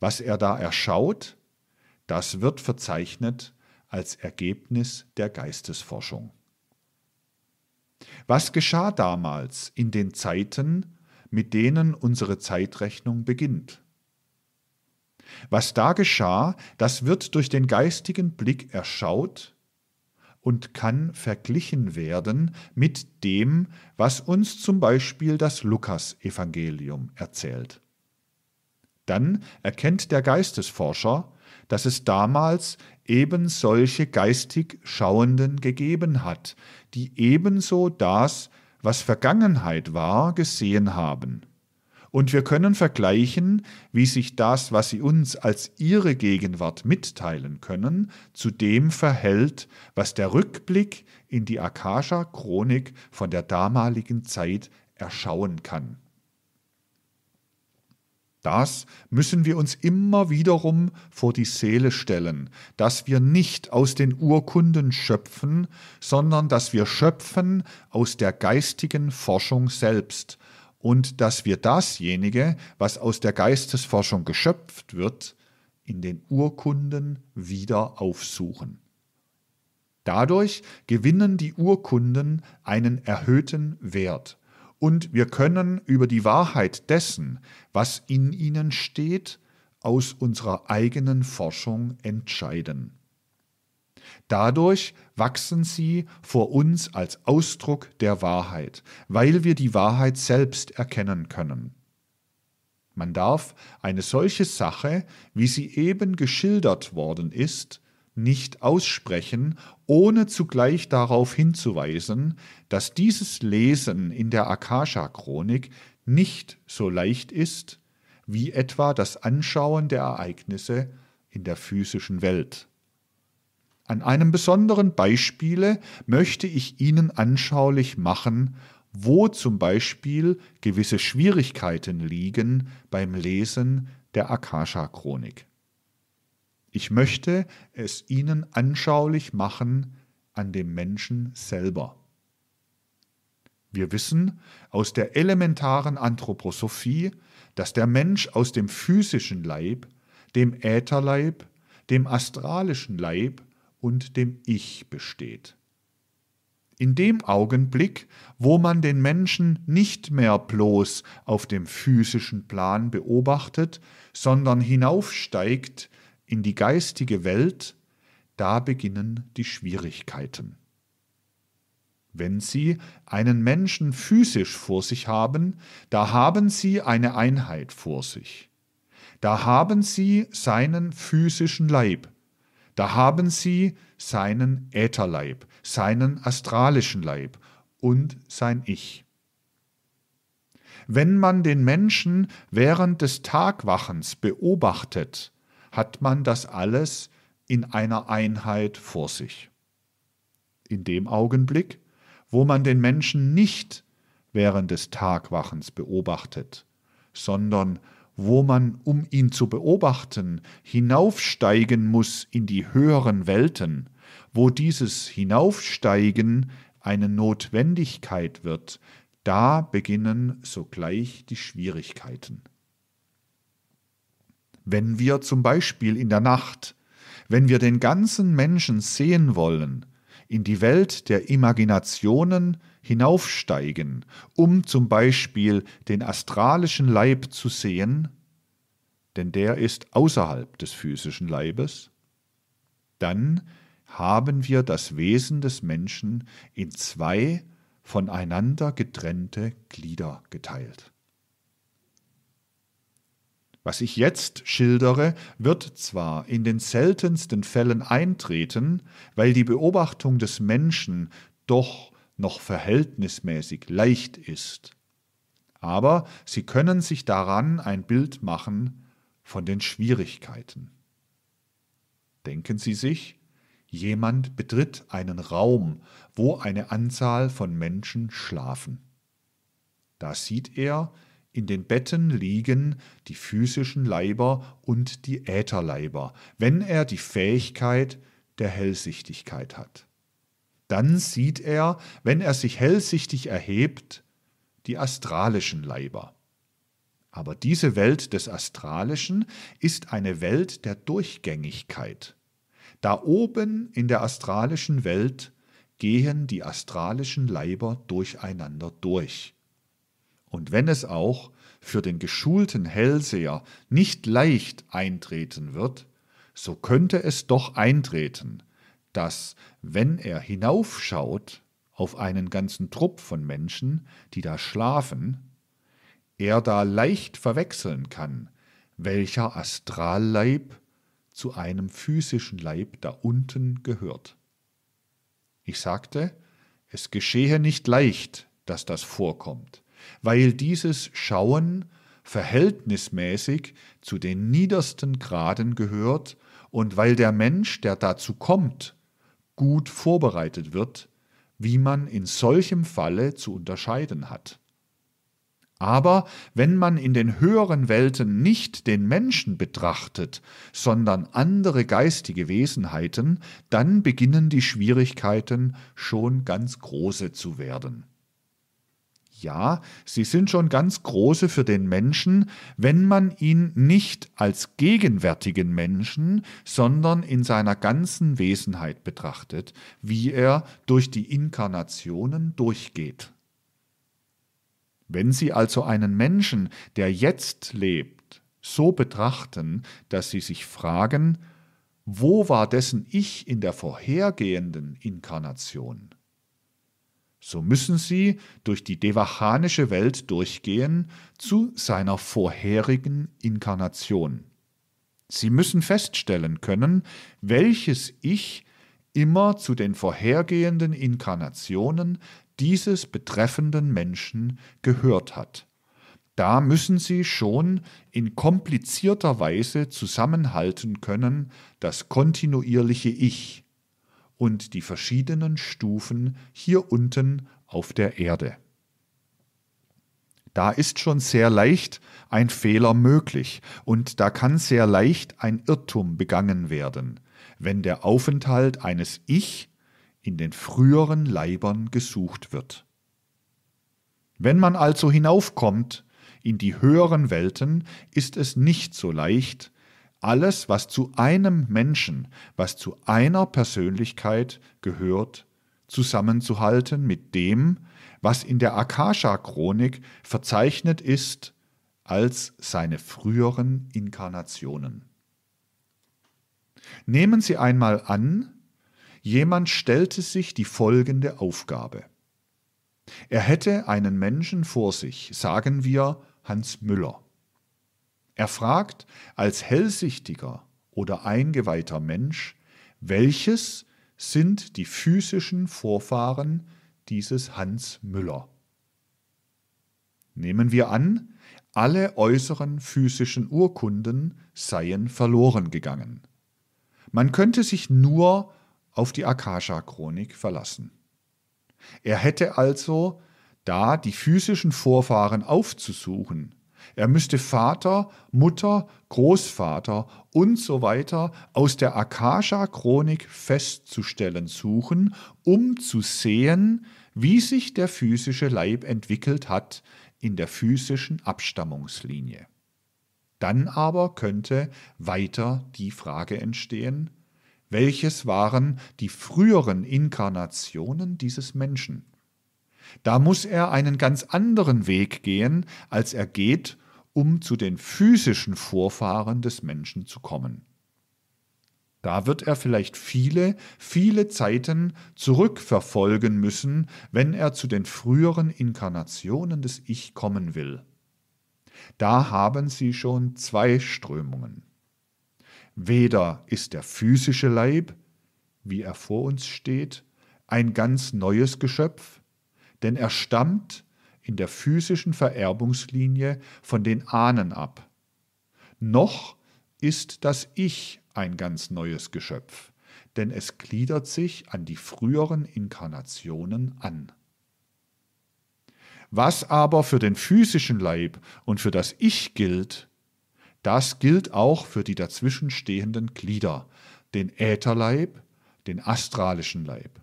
Was er da erschaut, das wird verzeichnet als Ergebnis der Geistesforschung. Was geschah damals in den Zeiten, mit denen unsere Zeitrechnung beginnt? Was da geschah, das wird durch den geistigen Blick erschaut und kann verglichen werden mit dem, was uns zum Beispiel das Lukasevangelium erzählt. Dann erkennt der Geistesforscher, dass es damals eben solche geistig Schauenden gegeben hat, die ebenso das, was Vergangenheit war, gesehen haben. Und wir können vergleichen, wie sich das, was sie uns als ihre Gegenwart mitteilen können, zu dem verhält, was der Rückblick in die Akasha-Chronik von der damaligen Zeit erschauen kann. Das müssen wir uns immer wiederum vor die Seele stellen, dass wir nicht aus den Urkunden schöpfen, sondern dass wir schöpfen aus der geistigen Forschung selbst und dass wir dasjenige, was aus der Geistesforschung geschöpft wird, in den Urkunden wieder aufsuchen. Dadurch gewinnen die Urkunden einen erhöhten Wert und wir können über die Wahrheit dessen, was in ihnen steht, aus unserer eigenen Forschung entscheiden. Dadurch wachsen sie vor uns als Ausdruck der Wahrheit, weil wir die Wahrheit selbst erkennen können. Man darf eine solche Sache, wie sie eben geschildert worden ist, nicht aussprechen, ohne zugleich darauf hinzuweisen, dass dieses Lesen in der Akasha-Chronik nicht so leicht ist, wie etwa das Anschauen der Ereignisse in der physischen Welt. An einem besonderen Beispiele möchte ich Ihnen anschaulich machen, wo zum Beispiel gewisse Schwierigkeiten liegen beim Lesen der Akasha-Chronik. Ich möchte es Ihnen anschaulich machen an dem Menschen selber. Wir wissen aus der elementaren Anthroposophie, dass der Mensch aus dem physischen Leib, dem Ätherleib, dem astralischen Leib und dem Ich besteht. In dem Augenblick, wo man den Menschen nicht mehr bloß auf dem physischen Plan beobachtet, sondern hinaufsteigt in die geistige Welt, da beginnen die Schwierigkeiten. Wenn Sie einen Menschen physisch vor sich haben, da haben Sie eine Einheit vor sich. Da haben Sie seinen physischen Leib. Da haben Sie seinen Ätherleib, seinen astralischen Leib und sein Ich. Wenn man den Menschen während des Tagwachens beobachtet, hat man das alles in einer Einheit vor sich. In dem Augenblick, wo man den Menschen nicht während des Tagwachens beobachtet, sondern wo man, um ihn zu beobachten, hinaufsteigen muss in die höheren Welten, wo dieses Hinaufsteigen eine Notwendigkeit wird, da beginnen sogleich die Schwierigkeiten. Wenn wir zum Beispiel in der Nacht, wenn wir den ganzen Menschen sehen wollen, in die Welt der Imaginationen hinaufsteigen, um zum Beispiel den astralischen Leib zu sehen, denn der ist außerhalb des physischen Leibes, dann haben wir das Wesen des Menschen in zwei voneinander getrennte Glieder geteilt. Was ich jetzt schildere, wird zwar in den seltensten Fällen eintreten, weil die Beobachtung des Menschen doch noch verhältnismäßig leicht ist, aber sie können sich daran ein Bild machen von den Schwierigkeiten. Denken Sie sich, jemand betritt einen Raum, wo eine Anzahl von Menschen schlafen. Da sieht er, in den Betten liegen die physischen Leiber und die Ätherleiber, wenn er die Fähigkeit der Hellsichtigkeit hat. Dann sieht er, wenn er sich hellsichtig erhebt, die astralischen Leiber. Aber diese Welt des Astralischen ist eine Welt der Durchgängigkeit. Da oben in der astralischen Welt gehen die astralischen Leiber durcheinander durch und wenn es auch für den geschulten Hellseher nicht leicht eintreten wird, so könnte es doch eintreten, dass, wenn er hinaufschaut auf einen ganzen Trupp von Menschen, die da schlafen, er da leicht verwechseln kann, welcher Astralleib zu einem physischen Leib da unten gehört. Ich sagte, es geschehe nicht leicht, dass das vorkommt, weil dieses Schauen verhältnismäßig zu den niedersten Graden gehört und weil der Mensch, der dazu kommt, gut vorbereitet wird, wie man in solchem Falle zu unterscheiden hat. Aber wenn man in den höheren Welten nicht den Menschen betrachtet, sondern andere geistige Wesenheiten, dann beginnen die Schwierigkeiten schon ganz große zu werden ja, sie sind schon ganz große für den Menschen, wenn man ihn nicht als gegenwärtigen Menschen, sondern in seiner ganzen Wesenheit betrachtet, wie er durch die Inkarnationen durchgeht. Wenn Sie also einen Menschen, der jetzt lebt, so betrachten, dass Sie sich fragen, wo war dessen Ich in der vorhergehenden Inkarnation? so müssen sie durch die devachanische Welt durchgehen zu seiner vorherigen Inkarnation. Sie müssen feststellen können, welches Ich immer zu den vorhergehenden Inkarnationen dieses betreffenden Menschen gehört hat. Da müssen Sie schon in komplizierter Weise zusammenhalten können das kontinuierliche Ich, und die verschiedenen Stufen hier unten auf der Erde. Da ist schon sehr leicht ein Fehler möglich und da kann sehr leicht ein Irrtum begangen werden, wenn der Aufenthalt eines Ich in den früheren Leibern gesucht wird. Wenn man also hinaufkommt in die höheren Welten, ist es nicht so leicht, alles, was zu einem Menschen, was zu einer Persönlichkeit gehört, zusammenzuhalten mit dem, was in der Akasha-Chronik verzeichnet ist als seine früheren Inkarnationen. Nehmen Sie einmal an, jemand stellte sich die folgende Aufgabe. Er hätte einen Menschen vor sich, sagen wir Hans Müller. Er fragt als hellsichtiger oder eingeweihter Mensch, welches sind die physischen Vorfahren dieses Hans Müller? Nehmen wir an, alle äußeren physischen Urkunden seien verloren gegangen. Man könnte sich nur auf die Akasha-Chronik verlassen. Er hätte also, da die physischen Vorfahren aufzusuchen, er müsste Vater, Mutter, Großvater und so weiter aus der Akasha-Chronik festzustellen suchen, um zu sehen, wie sich der physische Leib entwickelt hat in der physischen Abstammungslinie. Dann aber könnte weiter die Frage entstehen, welches waren die früheren Inkarnationen dieses Menschen? Da muss er einen ganz anderen Weg gehen, als er geht, um zu den physischen Vorfahren des Menschen zu kommen. Da wird er vielleicht viele, viele Zeiten zurückverfolgen müssen, wenn er zu den früheren Inkarnationen des Ich kommen will. Da haben sie schon zwei Strömungen. Weder ist der physische Leib, wie er vor uns steht, ein ganz neues Geschöpf, denn er stammt in der physischen Vererbungslinie von den Ahnen ab. Noch ist das Ich ein ganz neues Geschöpf, denn es gliedert sich an die früheren Inkarnationen an. Was aber für den physischen Leib und für das Ich gilt, das gilt auch für die dazwischenstehenden Glieder, den Ätherleib, den astralischen Leib.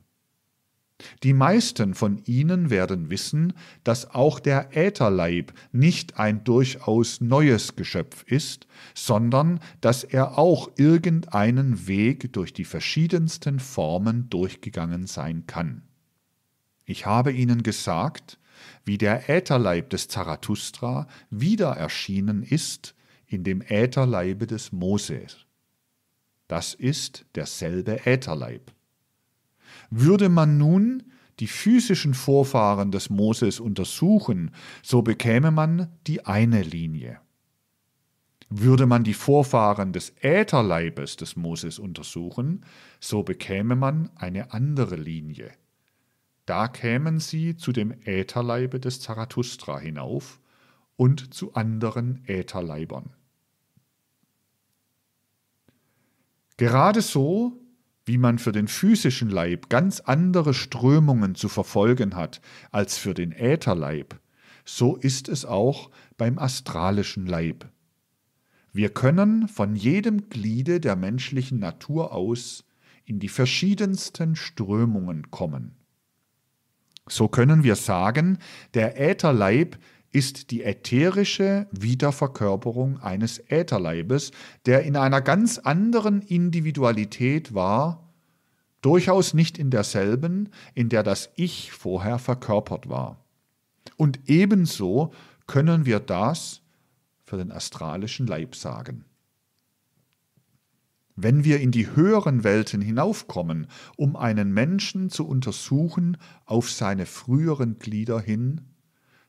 Die meisten von Ihnen werden wissen, dass auch der Ätherleib nicht ein durchaus neues Geschöpf ist, sondern dass er auch irgendeinen Weg durch die verschiedensten Formen durchgegangen sein kann. Ich habe Ihnen gesagt, wie der Ätherleib des Zarathustra wieder erschienen ist in dem Ätherleibe des Moses. Das ist derselbe Ätherleib. Würde man nun die physischen Vorfahren des Moses untersuchen, so bekäme man die eine Linie. Würde man die Vorfahren des Ätherleibes des Moses untersuchen, so bekäme man eine andere Linie. Da kämen sie zu dem Ätherleibe des Zarathustra hinauf und zu anderen Ätherleibern. Gerade so wie man für den physischen Leib ganz andere Strömungen zu verfolgen hat als für den Ätherleib, so ist es auch beim astralischen Leib. Wir können von jedem Gliede der menschlichen Natur aus in die verschiedensten Strömungen kommen. So können wir sagen, der Ätherleib ist ist die ätherische Wiederverkörperung eines Ätherleibes, der in einer ganz anderen Individualität war, durchaus nicht in derselben, in der das Ich vorher verkörpert war. Und ebenso können wir das für den astralischen Leib sagen. Wenn wir in die höheren Welten hinaufkommen, um einen Menschen zu untersuchen auf seine früheren Glieder hin,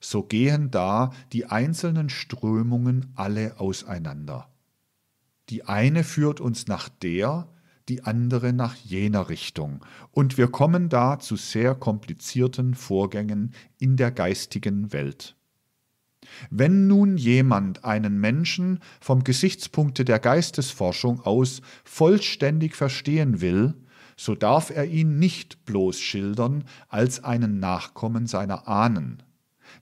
so gehen da die einzelnen Strömungen alle auseinander. Die eine führt uns nach der, die andere nach jener Richtung, und wir kommen da zu sehr komplizierten Vorgängen in der geistigen Welt. Wenn nun jemand einen Menschen vom Gesichtspunkte der Geistesforschung aus vollständig verstehen will, so darf er ihn nicht bloß schildern als einen Nachkommen seiner Ahnen,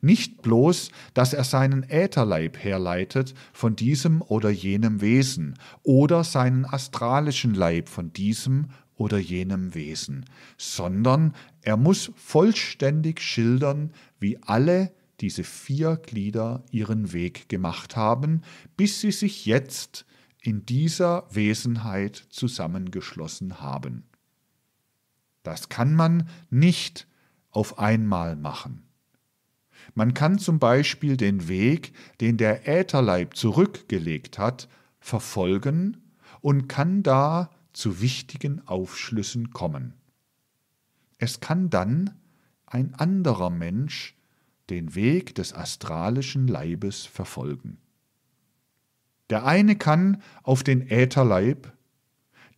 nicht bloß, dass er seinen Ätherleib herleitet von diesem oder jenem Wesen oder seinen astralischen Leib von diesem oder jenem Wesen, sondern er muss vollständig schildern, wie alle diese vier Glieder ihren Weg gemacht haben, bis sie sich jetzt in dieser Wesenheit zusammengeschlossen haben. Das kann man nicht auf einmal machen. Man kann zum Beispiel den Weg, den der Ätherleib zurückgelegt hat, verfolgen und kann da zu wichtigen Aufschlüssen kommen. Es kann dann ein anderer Mensch den Weg des astralischen Leibes verfolgen. Der eine kann auf den Ätherleib,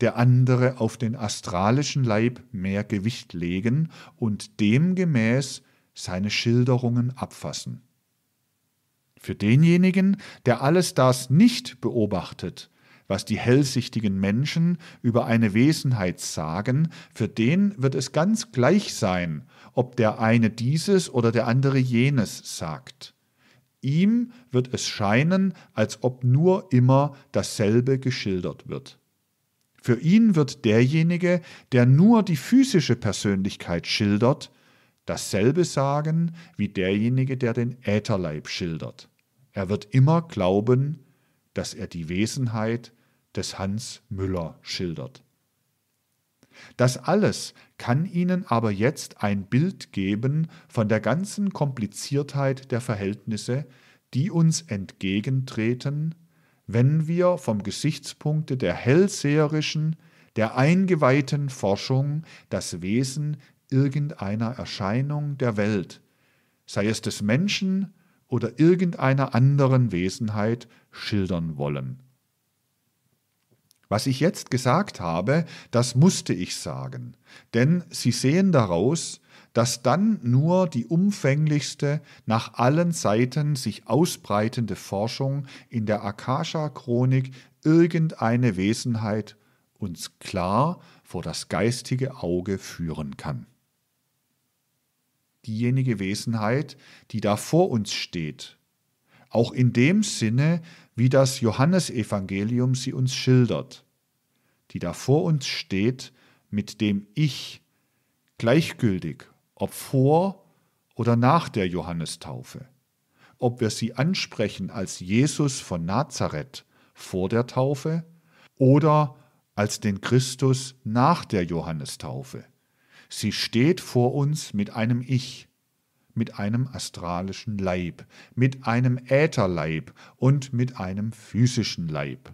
der andere auf den astralischen Leib mehr Gewicht legen und demgemäß seine Schilderungen abfassen. Für denjenigen, der alles das nicht beobachtet, was die hellsichtigen Menschen über eine Wesenheit sagen, für den wird es ganz gleich sein, ob der eine dieses oder der andere jenes sagt. Ihm wird es scheinen, als ob nur immer dasselbe geschildert wird. Für ihn wird derjenige, der nur die physische Persönlichkeit schildert, dasselbe sagen wie derjenige, der den Ätherleib schildert. Er wird immer glauben, dass er die Wesenheit des Hans Müller schildert. Das alles kann Ihnen aber jetzt ein Bild geben von der ganzen Kompliziertheit der Verhältnisse, die uns entgegentreten, wenn wir vom Gesichtspunkte der hellseherischen, der eingeweihten Forschung das Wesen irgendeiner Erscheinung der Welt, sei es des Menschen oder irgendeiner anderen Wesenheit, schildern wollen. Was ich jetzt gesagt habe, das musste ich sagen, denn Sie sehen daraus, dass dann nur die umfänglichste, nach allen Seiten sich ausbreitende Forschung in der Akasha-Chronik irgendeine Wesenheit uns klar vor das geistige Auge führen kann diejenige Wesenheit, die da vor uns steht. Auch in dem Sinne, wie das Johannesevangelium sie uns schildert, die da vor uns steht mit dem Ich, gleichgültig, ob vor oder nach der Johannestaufe, ob wir sie ansprechen als Jesus von Nazareth vor der Taufe oder als den Christus nach der Johannestaufe. Sie steht vor uns mit einem Ich, mit einem astralischen Leib, mit einem Ätherleib und mit einem physischen Leib.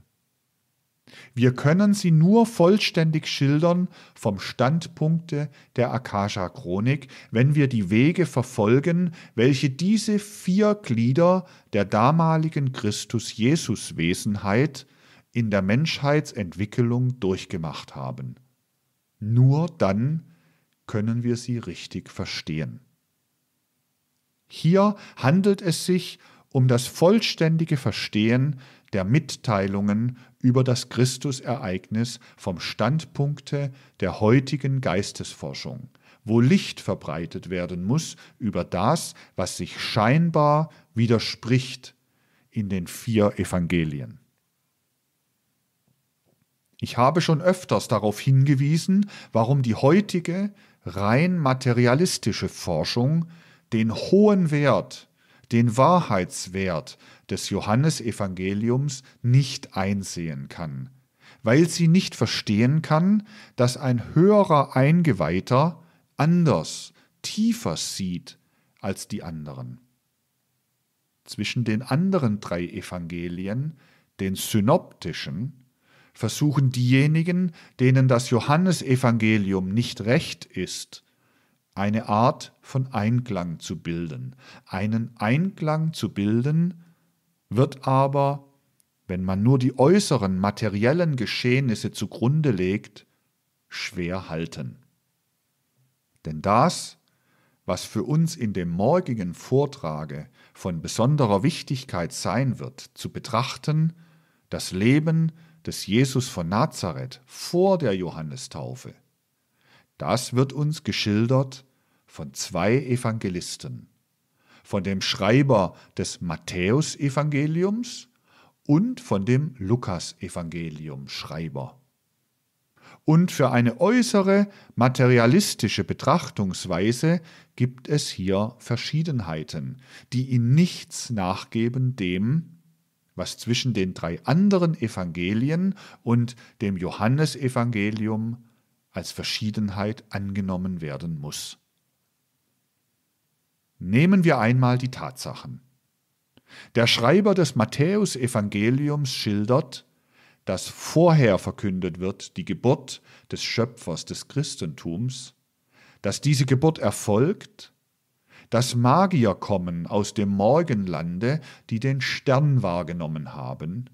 Wir können sie nur vollständig schildern vom Standpunkte der Akasha-Chronik, wenn wir die Wege verfolgen, welche diese vier Glieder der damaligen Christus-Jesus-Wesenheit in der Menschheitsentwicklung durchgemacht haben. Nur dann können wir sie richtig verstehen. Hier handelt es sich um das vollständige Verstehen der Mitteilungen über das Christusereignis vom Standpunkte der heutigen Geistesforschung, wo Licht verbreitet werden muss über das, was sich scheinbar widerspricht in den vier Evangelien. Ich habe schon öfters darauf hingewiesen, warum die heutige rein materialistische Forschung den hohen Wert, den Wahrheitswert des Johannesevangeliums nicht einsehen kann, weil sie nicht verstehen kann, dass ein höherer Eingeweihter anders, tiefer sieht als die anderen. Zwischen den anderen drei Evangelien, den synoptischen, versuchen diejenigen, denen das Johannesevangelium nicht recht ist, eine Art von Einklang zu bilden. Einen Einklang zu bilden wird aber, wenn man nur die äußeren materiellen Geschehnisse zugrunde legt, schwer halten. Denn das, was für uns in dem morgigen Vortrage von besonderer Wichtigkeit sein wird, zu betrachten, das Leben des Jesus von Nazareth vor der Johannestaufe, das wird uns geschildert von zwei Evangelisten, von dem Schreiber des Matthäusevangeliums und von dem Lukas-Evangelium-Schreiber. Und für eine äußere materialistische Betrachtungsweise gibt es hier Verschiedenheiten, die in nichts nachgeben dem, was zwischen den drei anderen Evangelien und dem Johannesevangelium als Verschiedenheit angenommen werden muss. Nehmen wir einmal die Tatsachen. Der Schreiber des Matthäusevangeliums schildert, dass vorher verkündet wird die Geburt des Schöpfers des Christentums, dass diese Geburt erfolgt, dass Magier kommen aus dem Morgenlande, die den Stern wahrgenommen haben,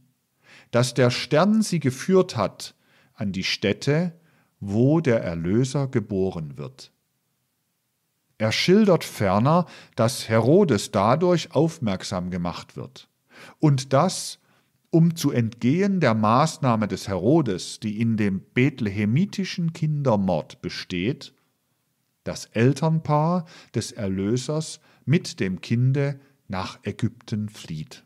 dass der Stern sie geführt hat an die Stätte, wo der Erlöser geboren wird. Er schildert ferner, dass Herodes dadurch aufmerksam gemacht wird und dass, um zu entgehen der Maßnahme des Herodes, die in dem bethlehemitischen Kindermord besteht, das Elternpaar des Erlösers mit dem Kinde nach Ägypten flieht.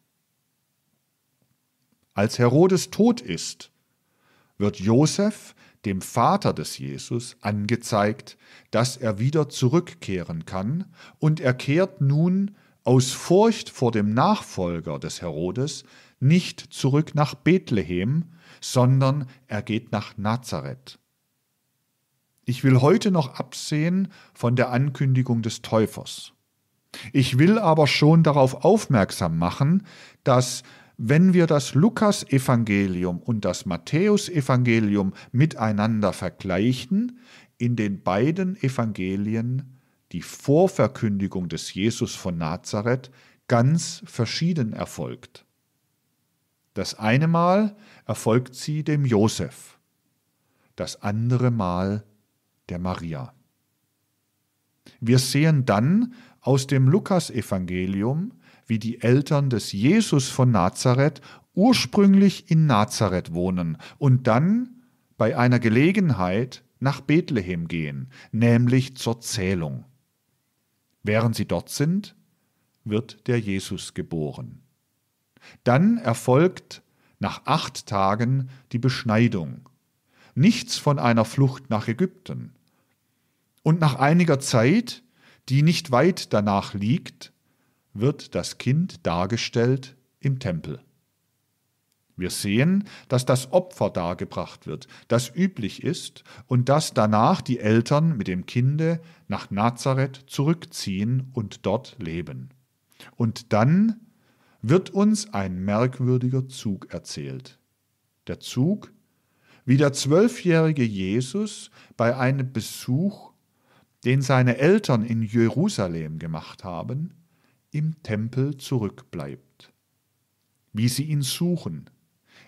Als Herodes tot ist, wird Josef, dem Vater des Jesus, angezeigt, dass er wieder zurückkehren kann, und er kehrt nun aus Furcht vor dem Nachfolger des Herodes nicht zurück nach Bethlehem, sondern er geht nach Nazareth. Ich will heute noch absehen von der Ankündigung des Täufers. Ich will aber schon darauf aufmerksam machen, dass wenn wir das Lukas-Evangelium und das Matthäus-Evangelium miteinander vergleichen, in den beiden Evangelien die Vorverkündigung des Jesus von Nazareth ganz verschieden erfolgt. Das eine Mal erfolgt sie dem Josef, das andere Mal der Maria. Wir sehen dann aus dem Lukasevangelium, wie die Eltern des Jesus von Nazareth ursprünglich in Nazareth wohnen und dann bei einer Gelegenheit nach Bethlehem gehen, nämlich zur Zählung. Während sie dort sind, wird der Jesus geboren. Dann erfolgt nach acht Tagen die Beschneidung. Nichts von einer Flucht nach Ägypten. Und nach einiger Zeit, die nicht weit danach liegt, wird das Kind dargestellt im Tempel. Wir sehen, dass das Opfer dargebracht wird, das üblich ist, und dass danach die Eltern mit dem Kinde nach Nazareth zurückziehen und dort leben. Und dann wird uns ein merkwürdiger Zug erzählt. Der Zug, wie der zwölfjährige Jesus bei einem Besuch den seine Eltern in Jerusalem gemacht haben, im Tempel zurückbleibt. Wie sie ihn suchen,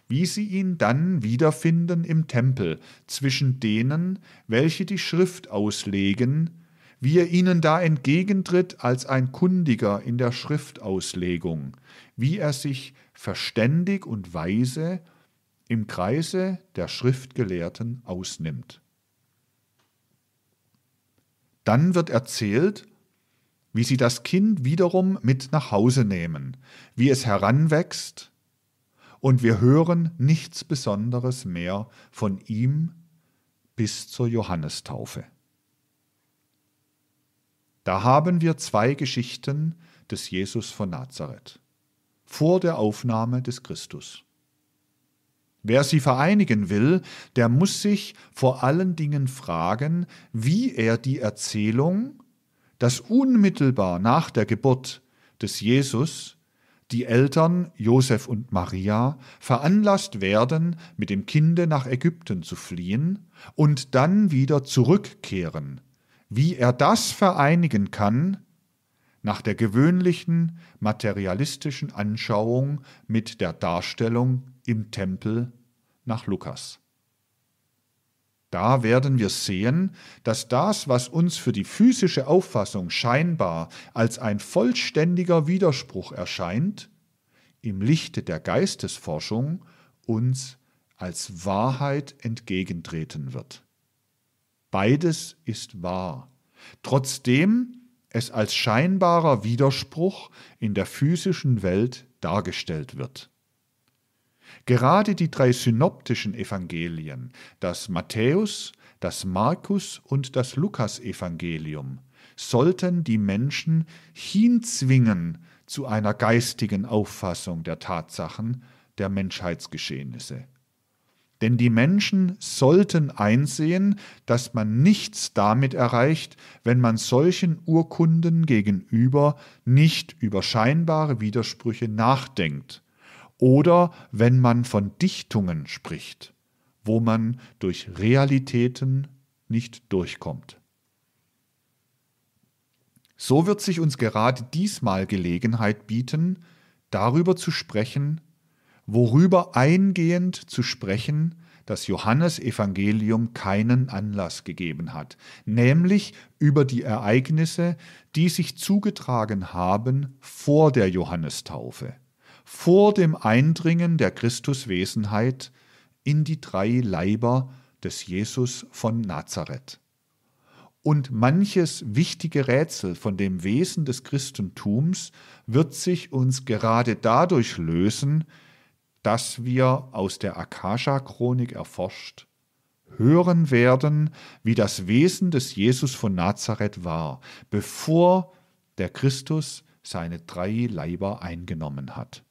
wie sie ihn dann wiederfinden im Tempel zwischen denen, welche die Schrift auslegen, wie er ihnen da entgegentritt als ein Kundiger in der Schriftauslegung, wie er sich verständig und weise im Kreise der Schriftgelehrten ausnimmt. Dann wird erzählt, wie sie das Kind wiederum mit nach Hause nehmen, wie es heranwächst, und wir hören nichts Besonderes mehr von ihm bis zur Johannestaufe. Da haben wir zwei Geschichten des Jesus von Nazareth vor der Aufnahme des Christus. Wer sie vereinigen will, der muss sich vor allen Dingen fragen, wie er die Erzählung, dass unmittelbar nach der Geburt des Jesus die Eltern Josef und Maria veranlasst werden, mit dem Kinde nach Ägypten zu fliehen und dann wieder zurückkehren, wie er das vereinigen kann, nach der gewöhnlichen materialistischen Anschauung mit der Darstellung im Tempel nach Lukas. Da werden wir sehen, dass das, was uns für die physische Auffassung scheinbar als ein vollständiger Widerspruch erscheint, im Lichte der Geistesforschung uns als Wahrheit entgegentreten wird. Beides ist wahr, trotzdem es als scheinbarer Widerspruch in der physischen Welt dargestellt wird. Gerade die drei synoptischen Evangelien, das Matthäus, das Markus und das Lukasevangelium, sollten die Menschen hinzwingen zu einer geistigen Auffassung der Tatsachen der Menschheitsgeschehnisse. Denn die Menschen sollten einsehen, dass man nichts damit erreicht, wenn man solchen Urkunden gegenüber nicht über scheinbare Widersprüche nachdenkt oder wenn man von Dichtungen spricht, wo man durch Realitäten nicht durchkommt. So wird sich uns gerade diesmal Gelegenheit bieten, darüber zu sprechen, worüber eingehend zu sprechen, das Johannesevangelium keinen Anlass gegeben hat, nämlich über die Ereignisse, die sich zugetragen haben vor der Johannestaufe vor dem Eindringen der Christuswesenheit in die drei Leiber des Jesus von Nazareth. Und manches wichtige Rätsel von dem Wesen des Christentums wird sich uns gerade dadurch lösen, dass wir aus der Akasha-Chronik erforscht hören werden, wie das Wesen des Jesus von Nazareth war, bevor der Christus seine drei Leiber eingenommen hat.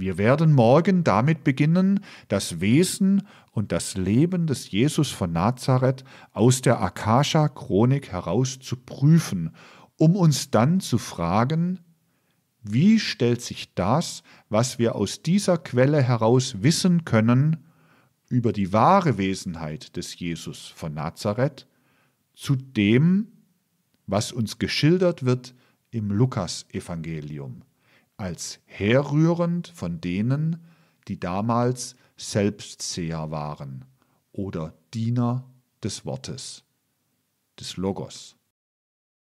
Wir werden morgen damit beginnen, das Wesen und das Leben des Jesus von Nazareth aus der Akasha-Chronik heraus zu prüfen, um uns dann zu fragen, wie stellt sich das, was wir aus dieser Quelle heraus wissen können, über die wahre Wesenheit des Jesus von Nazareth zu dem, was uns geschildert wird im Lukas-Evangelium? als herrührend von denen, die damals Selbstseher waren oder Diener des Wortes, des Logos.